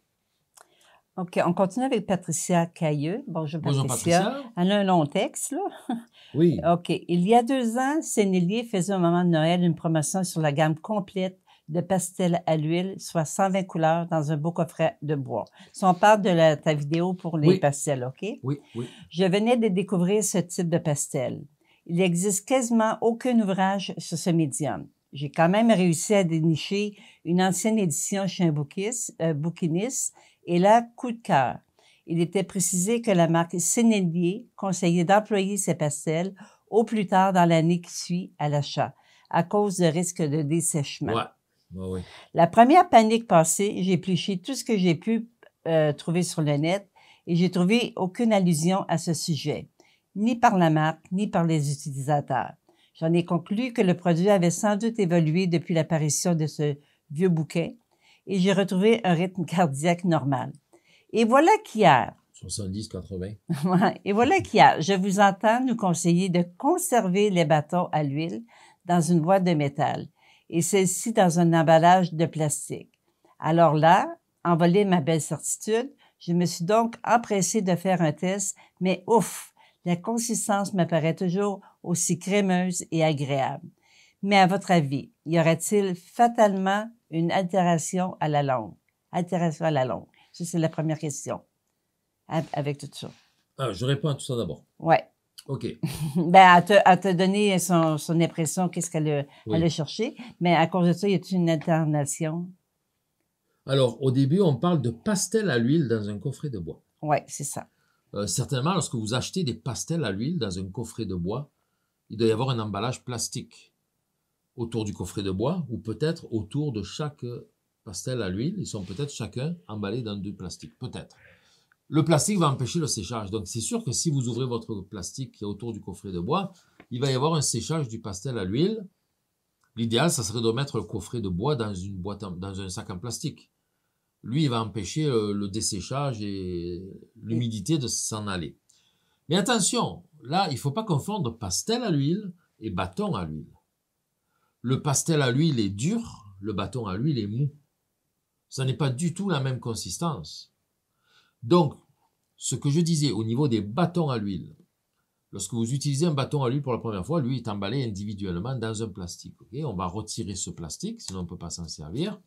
OK, on continue avec Patricia Cailleux. Bonjour, Bonjour Patricia. Elle a un long texte, là. Oui. OK. Il y a deux ans, Sénélier faisait au moment de Noël une promotion sur la gamme complète de pastels à l'huile, soit 120 couleurs dans un beau coffret de bois. Si on parle de la, ta vidéo pour les pastels, OK? Oui, oui. Je venais de découvrir ce type de pastel. Il n'existe quasiment aucun ouvrage sur ce médium j'ai quand même réussi à dénicher une ancienne édition chez un euh, bouquiniste et là, coup de cœur. Il était précisé que la marque Sénélier conseillait d'employer ces pastels au plus tard dans l'année qui suit à l'achat, à cause de risque de dessèchement. La première panique passée, j'ai pliché tout ce que j'ai pu euh, trouver sur le net et j'ai trouvé aucune allusion à ce sujet, ni par la marque, ni par les utilisateurs. J'en ai conclu que le produit avait sans doute évolué depuis l'apparition de ce vieux bouquet et j'ai retrouvé un rythme cardiaque normal. Et voilà qu'hier. 70, 80. et voilà qu'hier, je vous entends nous conseiller de conserver les bâtons à l'huile dans une boîte de métal et celle-ci dans un emballage de plastique. Alors là, envolé ma belle certitude, je me suis donc empressée de faire un test, mais ouf, la consistance m'apparaît toujours aussi crémeuse et agréable. Mais à votre avis, y aurait-il fatalement une altération à la langue. Altération à la langue. Ça, c'est la première question avec tout ça. Ah, je réponds à tout ça d'abord. Oui. OK. ben, à, te, donner son, impression, qu'est-ce qu'elle a, cherché. Mais à cause de ça, y a-t-il une alternation? Alors, au début, on parle de pastel à l'huile dans un coffret de bois. Oui, c'est ça. Euh, certainement, lorsque vous achetez des pastels à l'huile dans un coffret de bois, il doit y avoir un emballage plastique autour du coffret de bois ou peut-être autour de chaque euh, pastel à l'huile. Ils sont peut-être chacun emballés dans du plastique, peut-être. Le plastique va empêcher le séchage. Donc c'est sûr que si vous ouvrez votre plastique autour du coffret de bois, il va y avoir un séchage du pastel à l'huile. L'idéal, ça serait de mettre le coffret de bois dans, une boîte dans un sac en plastique. Lui, il va empêcher le, euh, le desséchage et l'humidité de s'en aller. Mais attention, là, il ne faut pas confondre pastel à l'huile et bâton à l'huile. Le pastel à l'huile est dur, le bâton à l'huile est mou. Ça n'est pas du tout la même consistance. Donc, ce que je disais au niveau des bâtons à l'huile, lorsque vous utilisez un bâton à l'huile pour la première fois, lui est emballé individuellement dans un plastique. on va retirer ce plastique, sinon on ne peut pas s'en servir.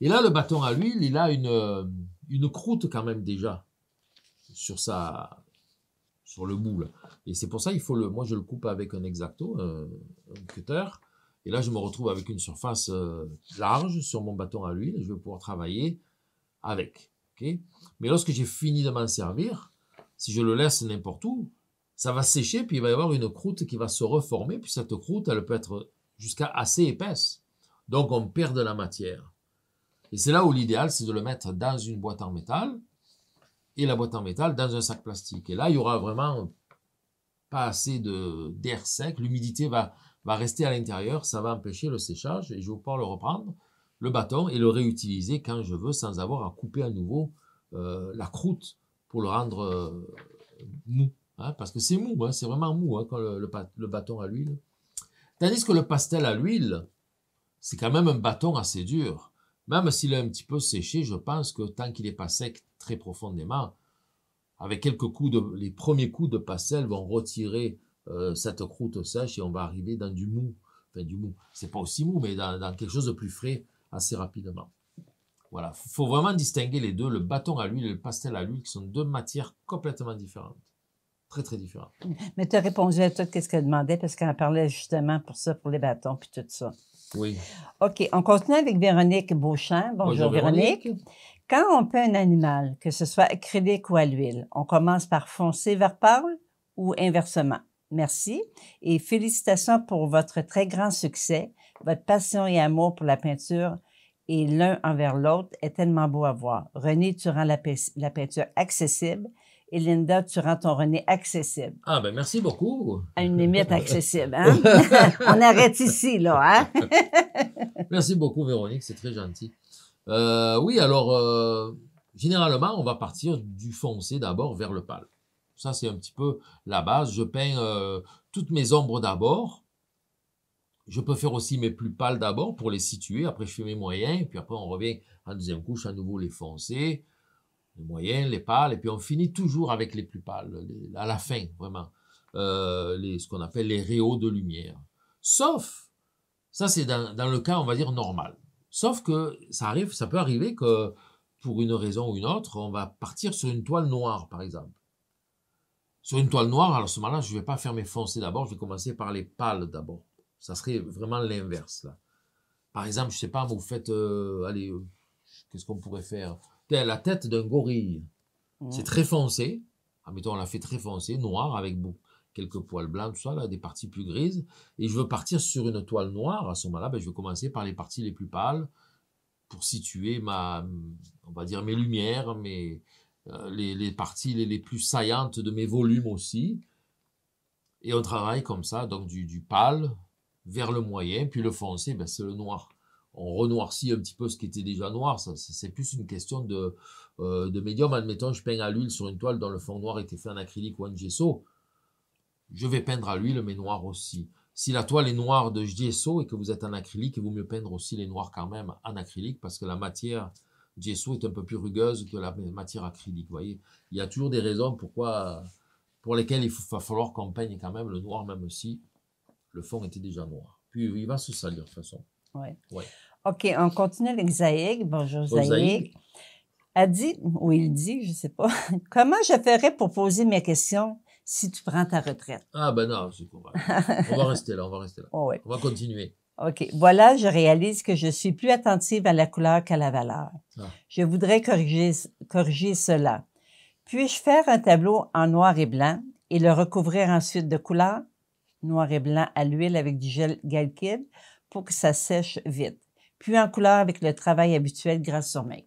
Et là, le bâton à l'huile, il a une, euh, croûte quand même déjà sur sa, sur le bout. Et c'est pour ça qu'il faut le. Moi, je le coupe avec un exacto, un cutter. Et là, je me retrouve avec une surface euh, large sur mon bâton à l'huile. Je vais pouvoir travailler avec. Mais lorsque j'ai fini de m'en servir, si je le laisse n'importe où, ça va sécher, puis il va y avoir une croûte qui va se reformer, puis cette croûte, elle peut être jusqu'à assez épaisse. Donc on perd de la matière. Et c'est là où l'idéal, c'est de le mettre dans une boîte en métal, et la boîte en métal dans un sac plastique. Et là, il y aura vraiment pas assez d'air sec, l'humidité va, va rester à l'intérieur, ça va empêcher le séchage et je vais pouvoir le reprendre, le bâton, et le réutiliser quand je veux sans avoir à couper à nouveau euh, la croûte pour le rendre euh, mou. Hein, parce que c'est mou, hein, c'est vraiment mou hein, quand le, bâton à l'huile. Tandis que le pastel à l'huile, c'est quand même un bâton assez dur. Même s'il est un petit peu séché, je pense que tant qu'il n'est pas sec très profondément, avec quelques coups de, les premiers coups de pastel vont retirer euh, cette croûte sèche et on va arriver dans du mou. Enfin, du mou. C'est pas aussi mou, mais dans, quelque chose de plus frais assez rapidement. Voilà. Il faut vraiment distinguer les deux, le bâton à l'huile et le pastel à l'huile, qui sont deux matières complètement différentes. Très, très différentes. Mais tu as répondu à tout ce qu'elle demandait, parce qu'on en parlait justement pour ça, pour les bâtons, puis tout ça. Oui. OK. On continue avec Véronique Beauchamp. Bonjour, Véronique. Quand on peint un animal, que ce soit acrylique ou à l'huile, on commence par foncer vers pâle ou inversement? Merci et félicitations pour votre très grand succès. Votre passion et amour pour la peinture et l'un envers l'autre est tellement beau à voir. René, tu rends la, peinture accessible et Linda, tu rends ton René accessible. Ah, ben merci beaucoup. À une limite accessible. Hein? On arrête ici, là. Hein? merci beaucoup, Véronique, c'est très gentil. Euh, oui, alors, euh, généralement, on va partir du foncé d'abord vers le pâle. Ça, c'est un petit peu la base. Je peins euh, toutes mes ombres d'abord. Je peux faire aussi mes plus pâles d'abord pour les situer. Après, je fais mes moyens. puis après, on revient en deuxième couche, à nouveau les foncés, les moyens, les pâles. Et puis, on finit toujours avec les plus pâles, à la fin, vraiment. Euh, ce qu'on appelle les réaux de lumière. Sauf, ça c'est dans, dans, le cas, on va dire, normal. Sauf que ça, arrive, ça peut arriver que pour une raison ou une autre, on va partir sur une toile noire, par exemple. Sur une toile noire, à ce moment-là, je ne vais pas faire mes foncés d'abord, je vais commencer par les pâles d'abord. Ça serait vraiment l'inverse. là. Par exemple, je ne sais pas, vous faites, euh, allez, qu'est-ce qu'on pourrait faire La tête d'un gorille. Mmh. C'est très foncé. Admettons, on l'a fait très foncé, noir, avec quelques poils blancs, tout là, des parties plus grises. Et je veux partir sur une toile noire. À ce moment-là, ben, je vais commencer par les parties les plus pâles pour situer ma, on va dire, mes lumières, mes, euh, les, parties les, plus saillantes de mes volumes aussi. Et on travaille comme ça, donc du, pâle vers le moyen, puis le foncé, ben, c'est le noir. On renoircit un petit peu ce qui était déjà noir. c'est plus une question de, euh, de médium. Admettons, je peins à l'huile sur une toile dont le fond noir était fait en acrylique ou en gesso. Je vais peindre à l'huile, mais noir aussi. Si la toile est noire de gesso et que vous êtes en acrylique, il vaut mieux peindre aussi les noirs quand même en acrylique parce que la matière gesso est un peu plus rugueuse que la matière acrylique. Vous voyez, il y a toujours des raisons pourquoi, pour lesquelles il va falloir qu'on peigne quand même le noir, même si le fond était déjà noir. Puis il va se salir de toute façon. Ouais. OK, on continue avec Zaïg. Bonjour Zaïg. a dit, ou il dit, je ne sais pas, comment je ferais pour poser mes questions si tu prends ta retraite? Ah ben non, c'est pas on va rester là, on va rester là. On va continuer. OK. Voilà, je réalise que je suis plus attentive à la couleur qu'à la valeur. Ah. Je voudrais corriger, cela. Puis-je faire un tableau en noir et blanc et le recouvrir ensuite de couleur, noir et blanc à l'huile avec du gel galkid pour que ça sèche vite, puis en couleur avec le travail habituel grâce au mains.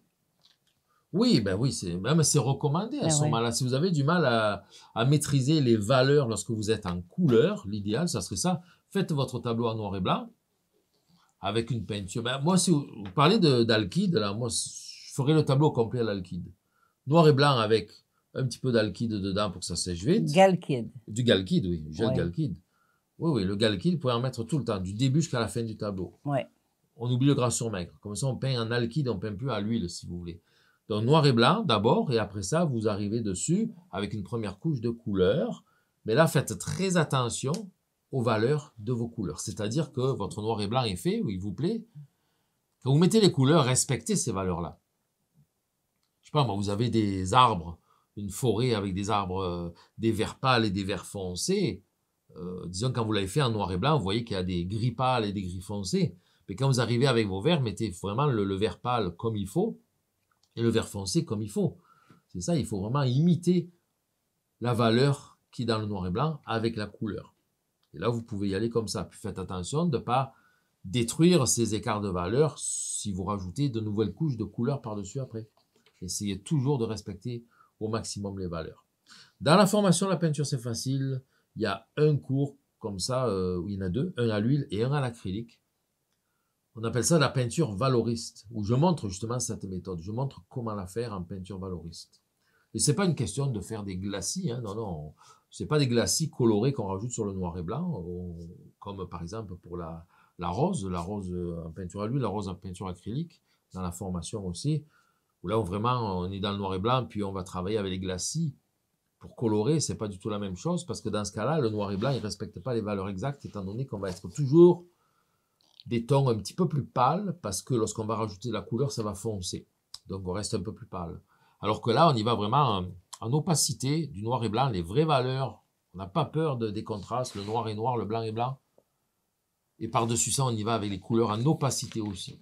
Oui, ben oui, c'est ah, même c'est recommandé à ben ce moment-là. Si vous avez du mal à, à, maîtriser les valeurs lorsque vous êtes en couleur, l'idéal, ça serait ça. Faites votre tableau en noir et blanc avec une peinture. Ben, moi, si vous, parlez d'alkyde, là, moi, je ferai le tableau complet à l'alkyde. Noir et blanc avec un petit peu d'alkyde dedans pour que ça sèche vite. Galkyde. Du galkyde, oui, gel galkyde. Oui, oui, le galkyde, vous pouvez en mettre tout le temps, du début jusqu'à la fin du tableau. Ouais. On oublie le gras sur maigre. Comme ça, on peint en alkyde, on peint plus à l'huile, si vous voulez. Donc, noir et blanc d'abord, et après ça, vous arrivez dessus avec une première couche de couleur. Mais là, faites très attention aux valeurs de vos couleurs. C'est-à-dire que votre noir et blanc est fait, il vous plaît. Quand vous mettez les couleurs, respectez ces valeurs-là. Je sais pas, vous avez des arbres, une forêt avec des arbres, euh, des verts pâles et des verts foncés. Euh, disons, quand vous l'avez fait en noir et blanc, vous voyez qu'il y a des gris pâles et des gris foncés. Mais quand vous arrivez avec vos verts, mettez vraiment le, le vert pâle comme il faut et le vert foncé comme il faut. C'est ça, il faut vraiment imiter la valeur qui est dans le noir et blanc avec la couleur. Et là, vous pouvez y aller comme ça. Puis faites attention de ne pas détruire ces écarts de valeur si vous rajoutez de nouvelles couches de couleurs par-dessus après. Essayez toujours de respecter au maximum les valeurs. Dans la formation La peinture c'est facile, il y a un cours comme ça, euh, où il y en a deux, un à l'huile et un à l'acrylique. On appelle ça la peinture valoriste, où je montre justement cette méthode. Je montre comment la faire en peinture valoriste. Et ce n'est pas une question de faire des glacis, hein. non, non. Ce pas des glacis colorés qu'on rajoute sur le noir et blanc, comme par exemple pour la, rose, la rose en peinture à l'huile, la rose en peinture acrylique, dans la formation aussi, où là on, vraiment on est dans le noir et blanc, puis on va travailler avec les glacis. Pour colorer, c'est pas du tout la même chose, parce que dans ce cas-là, le noir et blanc, il ne respecte pas les valeurs exactes, étant donné qu'on va être toujours des tons un petit peu plus pâles, parce que lorsqu'on va rajouter de la couleur, ça va foncer. Donc on reste un peu plus pâle. Alors que là, on y va vraiment en opacité du noir et blanc, les vraies valeurs. On n'a pas peur de, des contrastes, le noir et noir, le blanc et blanc. Et par-dessus ça, on y va avec les couleurs en opacité aussi.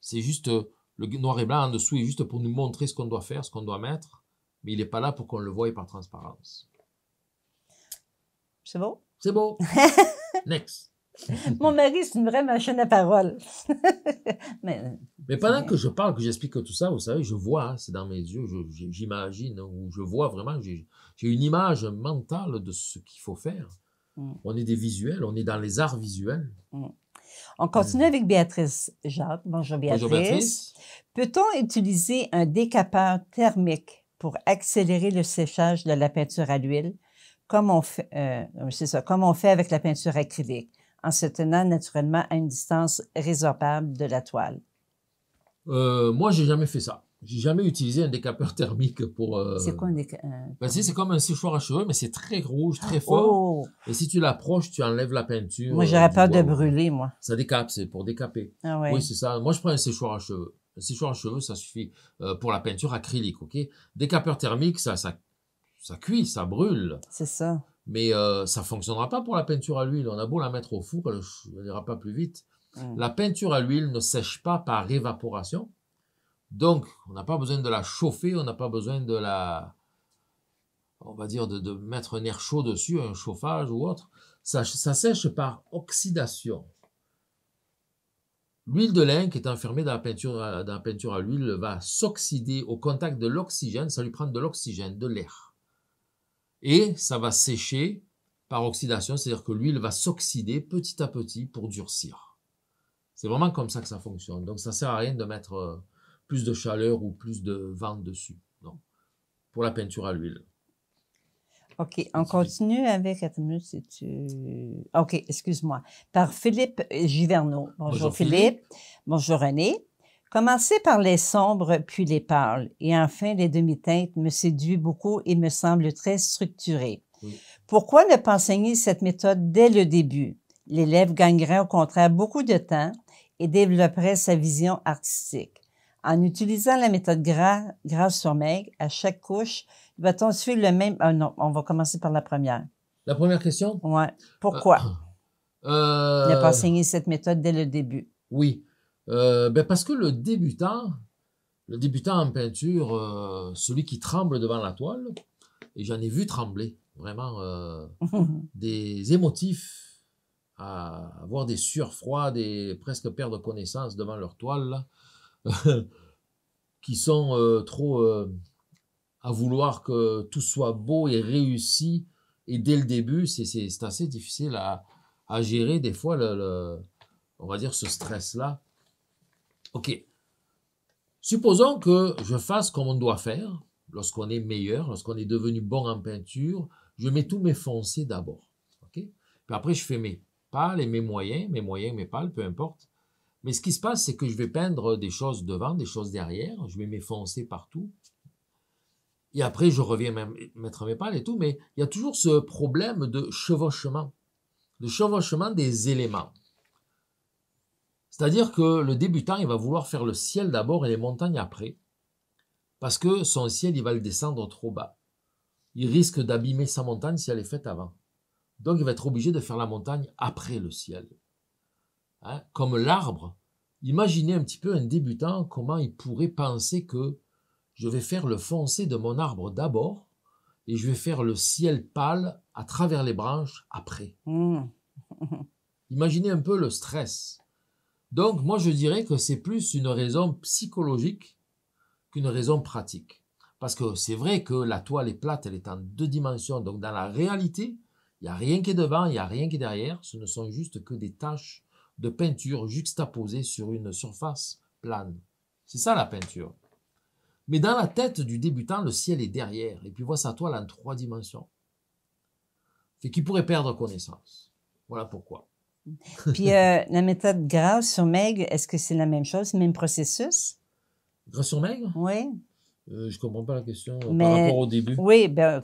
C'est juste euh, le noir et blanc en dessous est juste pour nous montrer ce qu'on doit faire, ce qu'on doit mettre, mais il n'est pas là pour qu'on le voie par transparence. C'est bon C'est bon. Next. Mon mari, c'est une vraie machine à parole. mais, pendant que je parle, que j'explique tout ça, vous savez, je vois, hein, c'est dans mes yeux, j'imagine, ou je vois vraiment, j'ai une image mentale de ce qu'il faut faire. Mm. On est des visuels, on est dans les arts visuels. Mm. On continue avec Béatrice Jacques. Bonjour Béatrice. Bonjour Béatrice. Peut-on utiliser un décapeur thermique pour accélérer le séchage de la peinture à l'huile, comme fait, euh, comme on fait avec la peinture acrylique? en se tenant naturellement à une distance raisonnable de la toile? Euh, moi, j'ai jamais fait ça. J'ai jamais utilisé un décapeur thermique pour. Euh, c'est quoi un décapeur ben, C'est comme un séchoir à cheveux, mais c'est très rouge, très ah, fort. Oh! Et si tu l'approches, tu enlèves la peinture. Moi, euh, j'aurais peur de brûler, moi. Ça décape, c'est pour décaper. Ah, Oui, c'est ça. Moi, je prends un séchoir à cheveux. Un séchoir à cheveux, ça suffit euh, pour la peinture acrylique, OK Décapeur thermique, ça, ça cuit, ça brûle. C'est ça. Mais ça euh, ça fonctionnera pas pour la peinture à l'huile. On a beau la mettre au four, elle n'ira pas plus vite. Mmh. La peinture à l'huile ne sèche pas par évaporation. Donc, on n'a pas besoin de la chauffer, on n'a pas besoin de la, on va dire, de, mettre un air chaud dessus, un chauffage ou autre. Ça, sèche par oxydation. L'huile de lin qui est enfermée dans la peinture dans la peinture à l'huile va s'oxyder au contact de l'oxygène. Ça lui prend de l'oxygène, de l'air et ça va sécher par oxydation, c'est-à-dire que l'huile va s'oxyder petit à petit pour durcir. C'est vraiment comme ça que ça fonctionne. Donc ça sert à rien de mettre euh, plus de chaleur ou plus de vent dessus. Non. Pour la peinture à l'huile. OK, on continue avec. si tu. OK, excuse-moi. Par Philippe Giverneau. Bonjour, Philippe. Philippe. Bonjour René. Commencer par les sombres, puis les pâles, et enfin les demi-teintes me séduit beaucoup et me semble très structuré. Pourquoi ne pas enseigner cette méthode dès le début? L'élève gagnerait au contraire beaucoup de temps et développerait sa vision artistique. En utilisant la méthode gras, sur maigre, à chaque couche, va-t-on suivre le même... Ah non, on va commencer par la première. La première question? Oui. Pourquoi ah. euh. ne pas enseigner cette méthode dès le début? Oui. Euh, ben, parce que le débutant, le débutant en peinture, euh, celui qui tremble devant la toile, et j'en ai vu trembler, vraiment, euh, des émotifs à avoir des sueurs froides et presque perdre connaissance devant leur toile, qui sont trop à vouloir que tout soit beau et réussi. Et dès le début, c'est assez difficile à, gérer des fois, on va dire, ce stress-là OK. Supposons que je fasse comme on doit faire lorsqu'on est meilleur, lorsqu'on est devenu bon en peinture. Je mets tous mes foncés d'abord. OK Puis après, je fais mes pales et mes moyens, mes moyens, mes pales, peu importe. Mais ce qui se passe, c'est que je vais peindre des choses devant, des choses derrière. Je mets mes foncés partout. Et après, je reviens mettre mes pales et tout. Mais il y a toujours ce problème de chevauchement, de chevauchement des éléments. C'est-à-dire que le débutant, il va vouloir faire le ciel d'abord et les montagnes après, parce que son ciel, il va le descendre trop bas. Il risque d'abîmer sa montagne si elle est faite avant. Donc il va être obligé de faire la montagne après le ciel. Hein, comme l'arbre, imaginez un petit peu un débutant comment il pourrait penser que je vais faire le foncé de mon arbre d'abord et je vais faire le ciel pâle à travers les branches après. Mmh. imaginez un peu le stress. Donc moi je dirais que c'est plus une raison psychologique qu'une raison pratique. Parce que c'est vrai que la toile est plate, elle est en deux dimensions. Donc dans la réalité, il n'y a rien qui est devant, il n'y a rien qui est derrière. Ce ne sont juste que des taches de peinture juxtaposées sur une surface plane. C'est ça la peinture. Mais dans la tête du débutant, le ciel est derrière et puis voit sa toile en trois dimensions. Fait qu'il pourrait perdre connaissance. Voilà pourquoi. Puis euh, la méthode grasse sur maigre, est-ce que c'est la même chose, même processus? Grasse sur maigre? Oui. Euh, je ne comprends pas la question euh, par rapport au début. Oui, ben,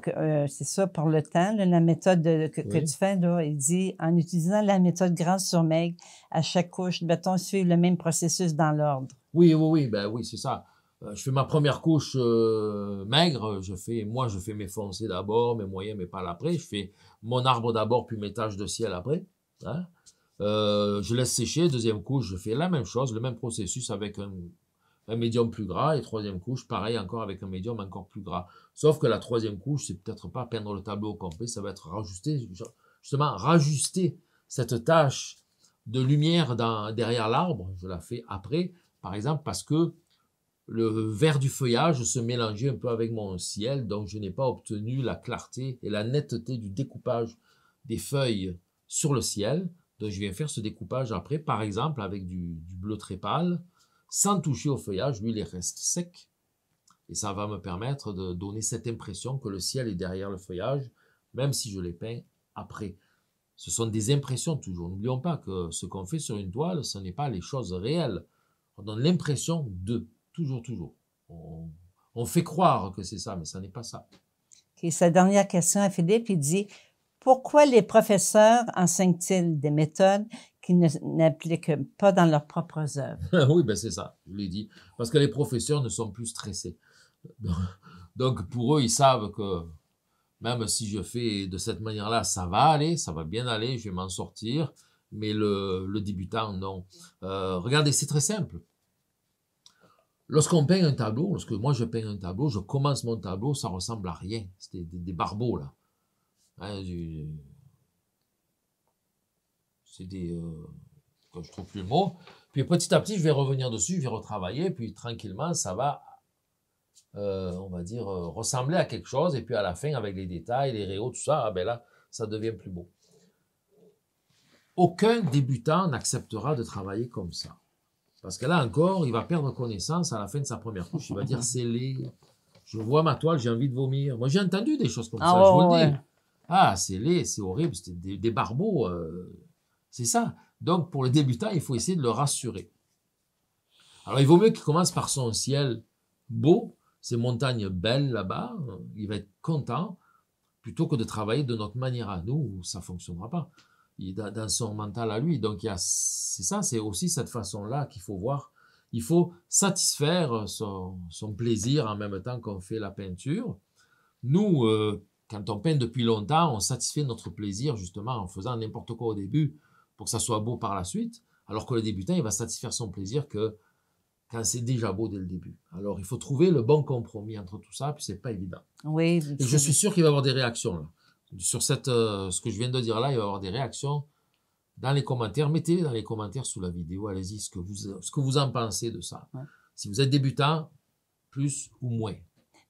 c'est ça, pour le temps, la méthode que, tu fais, il dit en utilisant la méthode grasse sur maigre, à chaque couche, bâton, on suivre le même processus dans l'ordre? Oui, oui, oui, ben oui c'est ça. je fais ma première couche maigre, je fais, moi je fais mes foncés d'abord, mes moyens, mes pâles après, je fais mon arbre d'abord, puis mes taches de ciel après. Hein? Euh, je laisse sécher, deuxième couche, je fais la même chose, le même processus avec un, médium plus gras, et troisième couche, pareil encore avec un médium encore plus gras. Sauf que la troisième couche, c'est peut-être pas peindre le tableau au complet, ça va être rajuster, justement, rajuster cette tâche de lumière derrière l'arbre, je la fais après, par exemple, parce que le vert du feuillage se mélangeait un peu avec mon ciel, donc je n'ai pas obtenu la clarté et la netteté du découpage des feuilles sur le ciel. Donc, je viens faire ce découpage après, par exemple, avec du, bleu très pâle, sans toucher au feuillage. Lui, il reste sec. Et ça va me permettre de donner cette impression que le ciel est derrière le feuillage, même si je l'ai peint après. Ce sont des impressions toujours. N'oublions pas que ce qu'on fait sur une toile, ce n'est pas les choses réelles. On donne l'impression de, toujours, toujours. On, fait croire que c'est ça, mais ça n'est pas ça. Et sa dernière question à Philippe, il dit pourquoi les professeurs enseignent-ils des méthodes qui n'appliquent pas dans leurs propres œuvres? oui, ben c'est ça, je l'ai dit. Parce que les professeurs ne sont plus stressés. Donc, pour eux, ils savent que même si je fais de cette manière-là, ça va aller, ça va bien aller, je vais m'en sortir. Mais le, débutant, non. Euh, regardez, c'est très simple. Lorsqu'on peint un tableau, lorsque moi je peins un tableau, je commence mon tableau, ça ressemble à rien. C'était des, des barbeaux, là du... C'est des... Euh... Quand je trouve plus le mot. Puis petit à petit, je vais revenir dessus, je vais retravailler, puis tranquillement, ça va, euh, on va dire, euh, ressembler à quelque chose. Et puis à la fin, avec les détails, les réaux, tout ça, ah, ben là, ça devient plus beau. Aucun débutant n'acceptera de travailler comme ça. Parce que là encore, il va perdre connaissance à la fin de sa première couche. Il va dire, c'est les... Je vois ma toile, j'ai envie de vomir. Moi, j'ai entendu des choses comme ah ça, je vous le dis. Ah, c'est laid, c'est horrible, c'est des, barbeaux. Euh, c'est ça. Donc, pour le débutant, il faut essayer de le rassurer. Alors, il vaut mieux qu'il commence par son ciel beau, ses montagnes belles là-bas. Euh, il va être content, plutôt que de travailler de notre manière à nous, ça ne fonctionnera pas. Il dans son mental à lui. Donc, c'est ça, c'est aussi cette façon-là qu'il faut voir. Il faut satisfaire son, plaisir en même temps qu'on fait la peinture. Nous, euh, quand on peint depuis longtemps, on satisfait notre plaisir justement en faisant n'importe quoi au début pour que ça soit beau par la suite, alors que le débutant, il va satisfaire son plaisir que quand c'est déjà beau dès le début. Alors, il faut trouver le bon compromis entre tout ça, puis c'est pas évident. Oui. je suis sûr qu'il va y avoir des réactions là. Sur cette, euh, ce que je viens de dire là, il va y avoir des réactions dans les commentaires. Mettez dans les commentaires sous la vidéo, allez-y, ce, que vous, ce que vous en pensez de ça. Si vous êtes débutant, plus ou moins.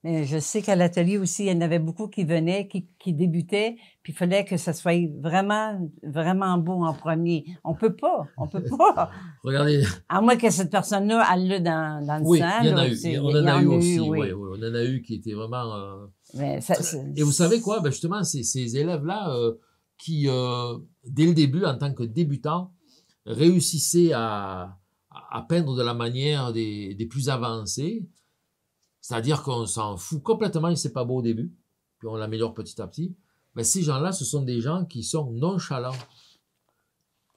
Mais je sais qu'à l'atelier aussi, il y en avait beaucoup qui venaient, qui, débutaient, puis il fallait que ça soit vraiment, vraiment beau en premier. On peut pas, on peut pas. Regardez. À moins que cette personne-là, elle l'a dans, dans le oui, Il y en a eu, on en a eu aussi, oui. On en a eu qui étaient vraiment... Euh, Et vous savez quoi? Ben, justement, ces, ces élèves-là euh, qui, euh, dès le début, en tant que débutants, réussissaient à, peindre de la manière des, des plus avancés. C'est-à-dire qu'on s'en fout complètement ne c'est pas beau au début, puis on l'améliore petit à petit. Mais ces gens-là, ce sont des gens qui sont nonchalants.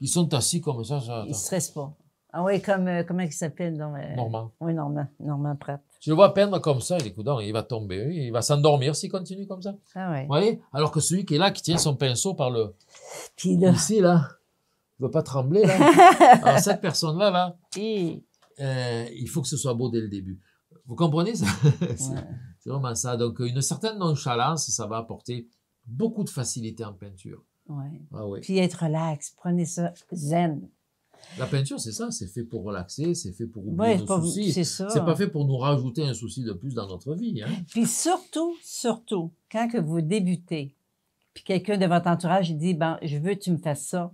Ils sont assis comme ça. Ils ne stressent pas. Ah oui, comme, euh, comment il s'appelle? euh, Normand. Oui, Normand. Normand Pratt. Je le vois peindre comme ça, il il va tomber, il va s'endormir s'il continue comme ça. Ah ouais. Vous voyez Alors que celui qui est là, qui tient son pinceau par le. Puis là. Ici, là. Il ne veut pas trembler, là. Alors cette personne-là, là. Euh, il faut que ce soit beau dès le début. Vous comprenez ça C'est vraiment ça. Donc, une certaine nonchalance, ça va apporter beaucoup de facilité en peinture. Ah oui. Puis être relax, prenez ça zen. La peinture, c'est ça, c'est fait pour relaxer, c'est fait pour oublier nos soucis. C'est pas fait pour nous rajouter un souci de plus dans notre vie. Hein. Puis surtout, surtout, quand que vous débutez, puis quelqu'un de votre entourage dit, ben, je veux que tu me fasses ça,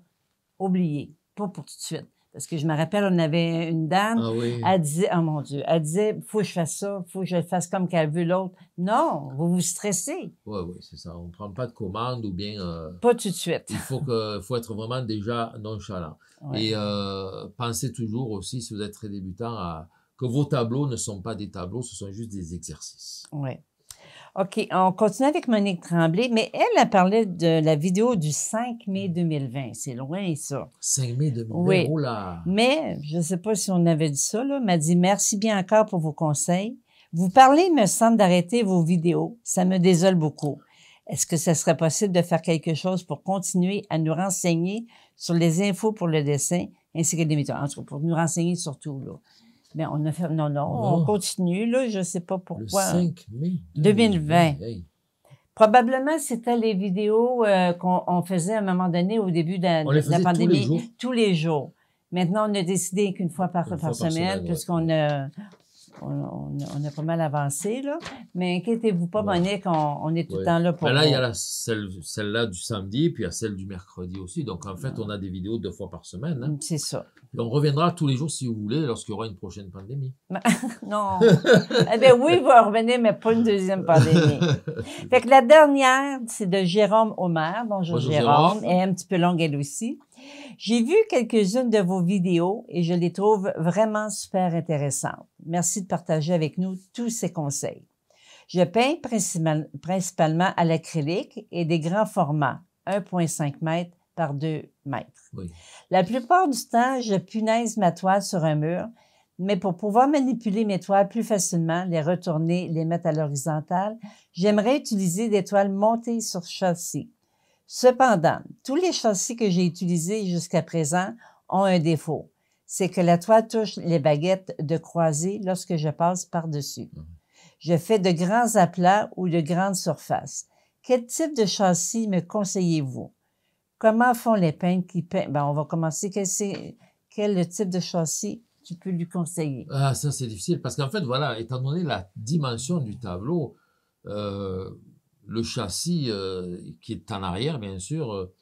oubliez, pas pour tout de suite. Parce que je me rappelle, on avait une dame, ah oui. elle disait, oh mon Dieu, elle disait, faut que je fasse ça, faut que je fasse comme qu'elle veut l'autre. Non, vous vous stressez. Oui, oui, c'est ça. On ne prend pas de commande ou bien. Euh, pas tout de suite. Il faut, que, faut être vraiment déjà nonchalant. Et euh, pensez toujours aussi, si vous êtes très débutant, à, que vos tableaux ne sont pas des tableaux, ce sont juste des exercices. Oui. OK, on continue avec Monique Tremblay, mais elle, a parlé de la vidéo du 5 mai 2020. Mm. C'est loin, ça. 5 mai 2020, oui. Oh mais je ne sais pas si on avait dit ça, là. m'a dit merci bien encore pour vos conseils. Vous parlez, me semble, d'arrêter vos vidéos. Ça me désole beaucoup. Est-ce que ce serait possible de faire quelque chose pour continuer à nous renseigner sur les infos pour le dessin ainsi que les méthodes? pour nous renseigner surtout, là on a non, non, on oh. continue, là, je ne sais pas pourquoi. 2020. Probablement, c'était les vidéos euh, qu'on faisait à un moment donné au début de, la, pandémie, tous les, tous les, jours. Maintenant, on a décidé qu'une fois par, semaine, puisqu'on a, on, on, a pas mal avancé, là. Mais inquiétez-vous pas, Monique, on, est tout le temps là pour. Ben là, il y a celle, celle-là du samedi, puis il y a celle du mercredi aussi. Donc, en fait, on a des vidéos deux fois par semaine. Hein. C'est ça. on reviendra tous les jours, si vous voulez, lorsqu'il y aura une prochaine pandémie. non. eh bien, oui, vous revenez, mais pas une deuxième pandémie. fait que la dernière, c'est de Jérôme Omer Bonjour, Jérôme. Jérôme. Elle est un petit peu longue, elle aussi. J'ai vu quelques-unes de vos vidéos et je les trouve vraiment super intéressantes. Merci de partager avec nous tous ces conseils. Je peins principalement à l'acrylique et des grands formats, 1,5 m par 2 m. La plupart du temps, je punaise ma toile sur un mur, mais pour pouvoir manipuler mes toiles plus facilement, les retourner, les mettre à l'horizontale, j'aimerais utiliser des toiles montées sur châssis. Cependant, tous les châssis que j'ai utilisés jusqu'à présent ont un défaut. C'est que la toile touche les baguettes de croisée lorsque je passe par-dessus. Mmh. Je fais de grands aplats ou de grandes surfaces. Quel type de châssis me conseillez-vous? Comment font les peintres qui peignent? Ben, on va commencer. Quel, type de châssis tu peux lui conseiller? Ah, ça, c'est difficile parce qu'en fait, voilà, étant donné la dimension du tableau, euh, le châssis euh, qui est en arrière, bien sûr, euh,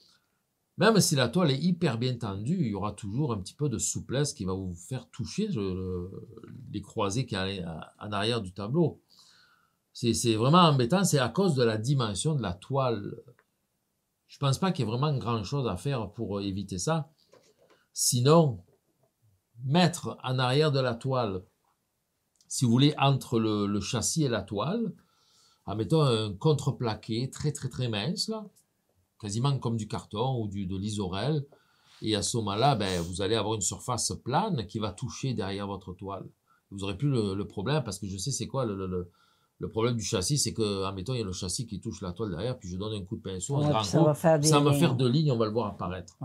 même si la toile est hyper bien tendue, il y aura toujours un petit peu de souplesse qui va vous faire toucher les croisées qui sont en arrière du tableau. C'est vraiment embêtant, c'est à cause de la dimension de la toile. Je ne pense pas qu'il y ait vraiment grand-chose à faire pour euh, éviter ça. Sinon, mettre en arrière de la toile, si vous voulez, entre le châssis et la toile, en mettant un contreplaqué très très très mince, là, quasiment comme du carton ou du, de l'isorel. Et à ce moment-là, ben, vous allez avoir une surface plane qui va toucher derrière votre toile. Vous aurez plus le, problème, parce que je sais c'est quoi le, le, le, problème du châssis, c'est que, mettant, il y a le châssis qui touche la toile derrière, puis je donne un coup de pinceau, ça, va faire faire deux lignes, on va le voir apparaître.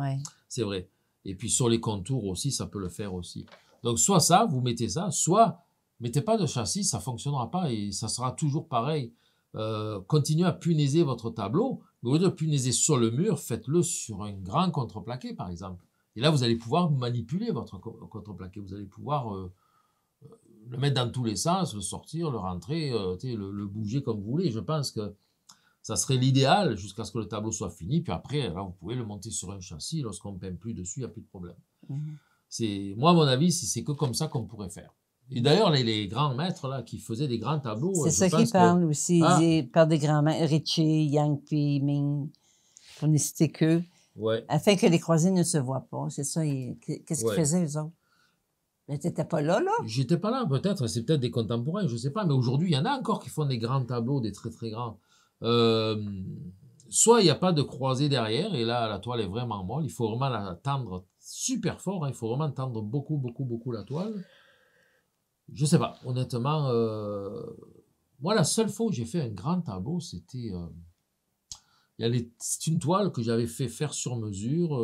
C'est vrai. Et puis sur les contours aussi, ça peut le faire aussi. Donc soit ça, vous mettez ça, soit mettez pas de châssis, ça fonctionnera pas et ça sera toujours pareil. Euh, continuez à punaiser votre tableau, mais au lieu de punaiser sur le mur, faites-le sur un grand contreplaqué, par exemple. Et là, vous allez pouvoir manipuler votre contreplaqué, vous allez pouvoir euh, euh, le mettre dans tous les sens, le sortir, le rentrer, le, bouger comme vous voulez. Je pense que ça serait l'idéal jusqu'à ce que le tableau soit fini, puis après, vous pouvez le monter sur un châssis, lorsqu'on ne peint plus dessus, il n'y a plus de problème. Mmh c'est, moi, à mon avis, c'est que comme ça qu'on pourrait faire. Et d'ailleurs, les, grands maîtres là, qui faisaient des grands tableaux. C'est ça qu'ils parlent aussi, ils ah. des, des grands maîtres, Yang, Pi, Ming, pour ne citer qu'eux, ouais. afin que les croisés ne se voient pas. C'est ça, qu'est-ce qu'ils faisaient, eux autres? Mais t'étais pas là, là? J'étais pas là, peut-être. C'est peut-être des contemporains, je sais pas. Mais aujourd'hui, il y en a encore qui font des grands tableaux, des très, très grands. Euh, soit il n'y a pas de croisée derrière, et là, la toile est vraiment molle. Il faut vraiment la tendre super fort. Hein, il faut vraiment tendre beaucoup, beaucoup, beaucoup la toile. Je ne sais pas. Honnêtement, euh, moi, la seule fois où j'ai fait un grand tableau, c'était. Euh, c'est une toile que j'avais fait faire sur mesure,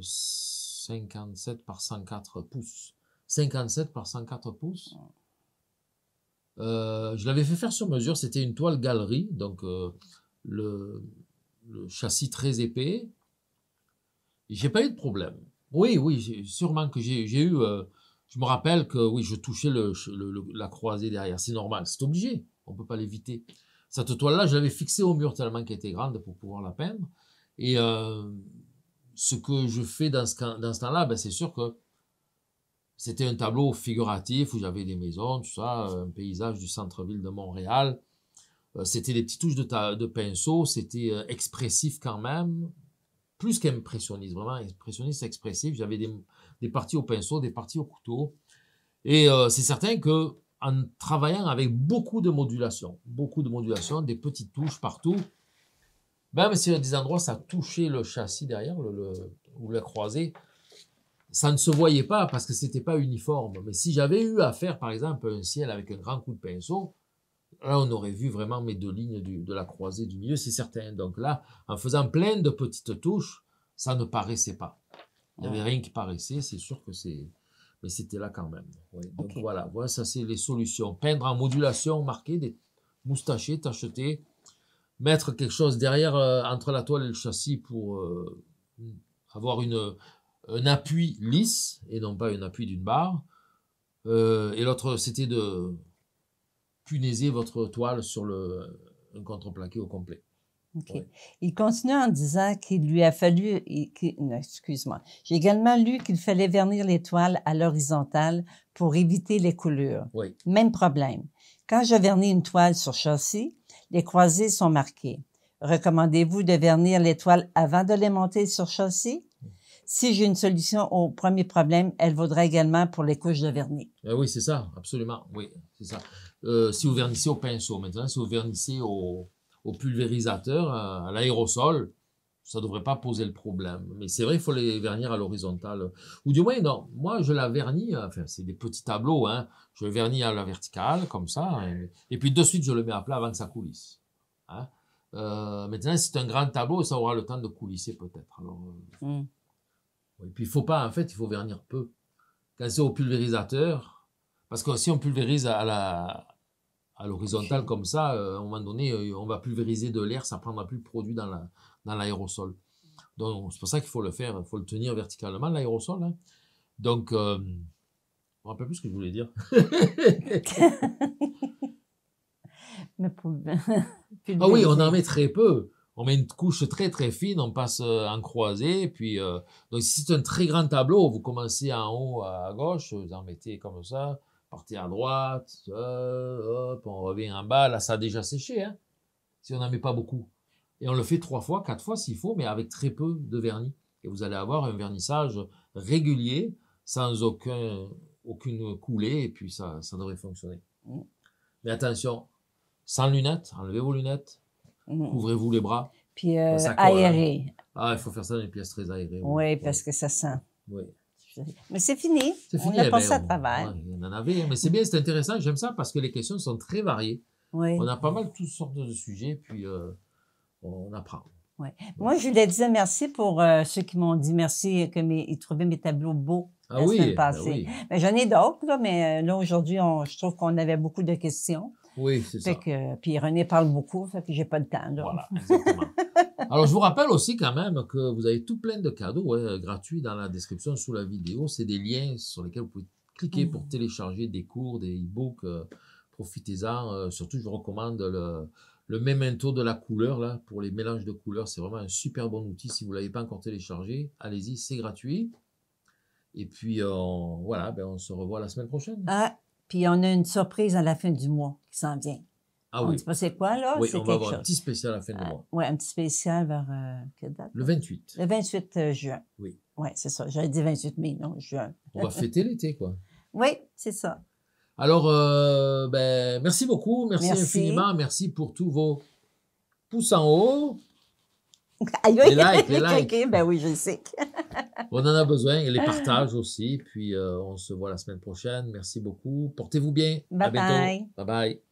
57 euh, par 104 pouces. 57 par 104 pouces. je l'avais fait faire sur mesure, c'était une toile galerie, donc le, châssis très épais. J'ai pas eu de problème. Oui, oui, sûrement que j'ai eu je me rappelle que oui, je touchais la croisée derrière. C'est normal, c'est obligé. On peut pas l'éviter. Cette toile-là, je l'avais fixée au mur tellement qu'elle était grande pour pouvoir la peindre. Et euh, ce que je fais dans ce, temps-là, ben, c'est sûr que c'était un tableau figuratif où j'avais des maisons, tout ça, un paysage du centre-ville de Montréal. Euh, c'était des petites touches de, pinceau, c'était euh, expressif quand même, plus qu'impressionniste, vraiment impressionniste, expressif. J'avais des, des parties au pinceau, des parties au couteau. Et euh, c'est certain que en travaillant avec beaucoup de modulation, beaucoup de modulation, des petites touches partout, même si à des endroits ça touchait le châssis derrière le, ou la croisée, ça ne se voyait pas parce que c'était pas uniforme. Mais si j'avais eu à faire par exemple un ciel avec un grand coup de pinceau, là on aurait vu vraiment mes deux lignes de la croisée du milieu, c'est certain. Donc là, en faisant plein de petites touches, ça ne paraissait pas. Il n'y avait ah. rien qui paraissait, c'est sûr que c'est... Mais c'était là quand même. Donc voilà, voilà, ça c'est les solutions. Peindre en modulation, marquer des moustachés, tachetés, mettre quelque chose derrière, euh, entre la toile et le châssis pour euh, avoir une, un appui lisse et non pas un appui d'une barre. Euh, et l'autre, c'était de punaiser votre toile sur le, un contreplaqué au complet. OK. Il continue en disant qu'il lui a fallu, excuse-moi, j'ai également lu qu'il fallait vernir toiles à l'horizontale pour éviter les coulures. Oui. Même problème. Quand je vernis une toile sur châssis, les croisées sont marquées. Recommandez-vous de vernir toiles avant de les monter sur châssis? Hmm. Si j'ai une solution au premier problème, elle vaudra également pour les couches de vernis. Ben oui, c'est ça, absolument. Oui, c'est ça. Euh, si vous vernissez au pinceau maintenant, si vous vernissez au, au pulvérisateur, à, l'aérosol, ça ne devrait pas poser le problème. Mais c'est vrai, il faut les vernir à l'horizontale. Ou du moins, non, moi je la vernis, euh, enfin c'est des petits tableaux, hein. je le vernis à la verticale, comme ça, hein, et puis de suite je le mets à plat avant que ça coulisse. Hein. Euh, maintenant, c'est un grand tableau, ça aura le temps de coulisser peut-être. Alors, Et euh, mm. puis il faut pas, en fait, il faut vernir peu. Quand c'est au pulvérisateur, parce que si on pulvérise à la, à l'horizontale comme ça, euh, à un moment donné, euh, on va pulvériser de l'air, ça ne prendra plus de produit dans, l'aérosol. Donc c'est pour ça qu'il faut le faire, il faut le tenir verticalement, l'aérosol. Hein. Donc, on euh, je ne me rappelle plus ce que je voulais dire. ah oui, on en met très peu. On met une couche très très fine, on passe en croisée. Puis, donc si c'est un très grand tableau, vous commencez en haut à gauche, vous en mettez comme ça Partir à droite, euh, hop, on revient en bas. Là, ça a déjà séché, hein, si on n'en met pas beaucoup. Et on le fait trois fois, quatre fois s'il faut, mais avec très peu de vernis. Et vous allez avoir un vernissage régulier, sans aucun, aucune coulée, et puis ça, ça devrait fonctionner. Mmh. Mais attention, sans lunettes, enlevez vos lunettes, mmh. ouvrez-vous les bras. Puis euh, hein. aérer. Ah, il faut faire ça dans une pièce très aérées. Oui, parce que ça sent. Oui. Mais c'est fini. On a eh passé ben, à travail. en avait, mais c'est bien, c'est intéressant. J'aime ça parce que les questions sont très variées. On a pas mal toutes sortes de sujets, puis euh, on apprend. Moi, je voulais dire merci pour euh, ceux qui m'ont dit merci, que ils trouvaient mes tableaux beaux ah la oui, semaine ben passée. Ben, j'en ai d'autres, mais euh, là, aujourd'hui, je trouve qu'on avait beaucoup de questions. Oui, c'est ça. puis René parle beaucoup, fait que j'ai pas le temps. Voilà, exactement. Alors, je vous rappelle aussi quand même que vous avez tout plein de cadeaux euh, gratuits dans la description sous la vidéo. C'est des liens sur lesquels vous pouvez cliquer pour mmh. télécharger des cours, des e-books. Euh, profitez-en. Euh, surtout, je vous recommande le, le memento de la couleur là pour les mélanges de couleurs. C'est vraiment un super bon outil. Si vous ne l'avez pas encore téléchargé, allez-y, c'est gratuit. Et puis, voilà, ben, on se revoit la semaine prochaine. Ah, puis on a une surprise à la fin du mois qui s'en vient. Ah oui. On bah, c'est quoi, là? Oui, on va avoir un petit spécial à la fin du euh, mois. oui, un petit spécial vers euh, date? Le 28. Le 28 euh, juin. Oui. Oui, c'est ça. J'avais dit 28 mai, non, juin. on va fêter l'été, quoi. Oui, c'est ça. Alors, euh, ben, merci beaucoup. Merci, infiniment. Merci pour tous vos pouces en haut. les likes, les likes. ben oui, je sais. on en a besoin. Et les partages aussi. Puis, on se voit la semaine prochaine. Merci beaucoup. Portez-vous bien. Bye à bientôt. Bye bye. bye.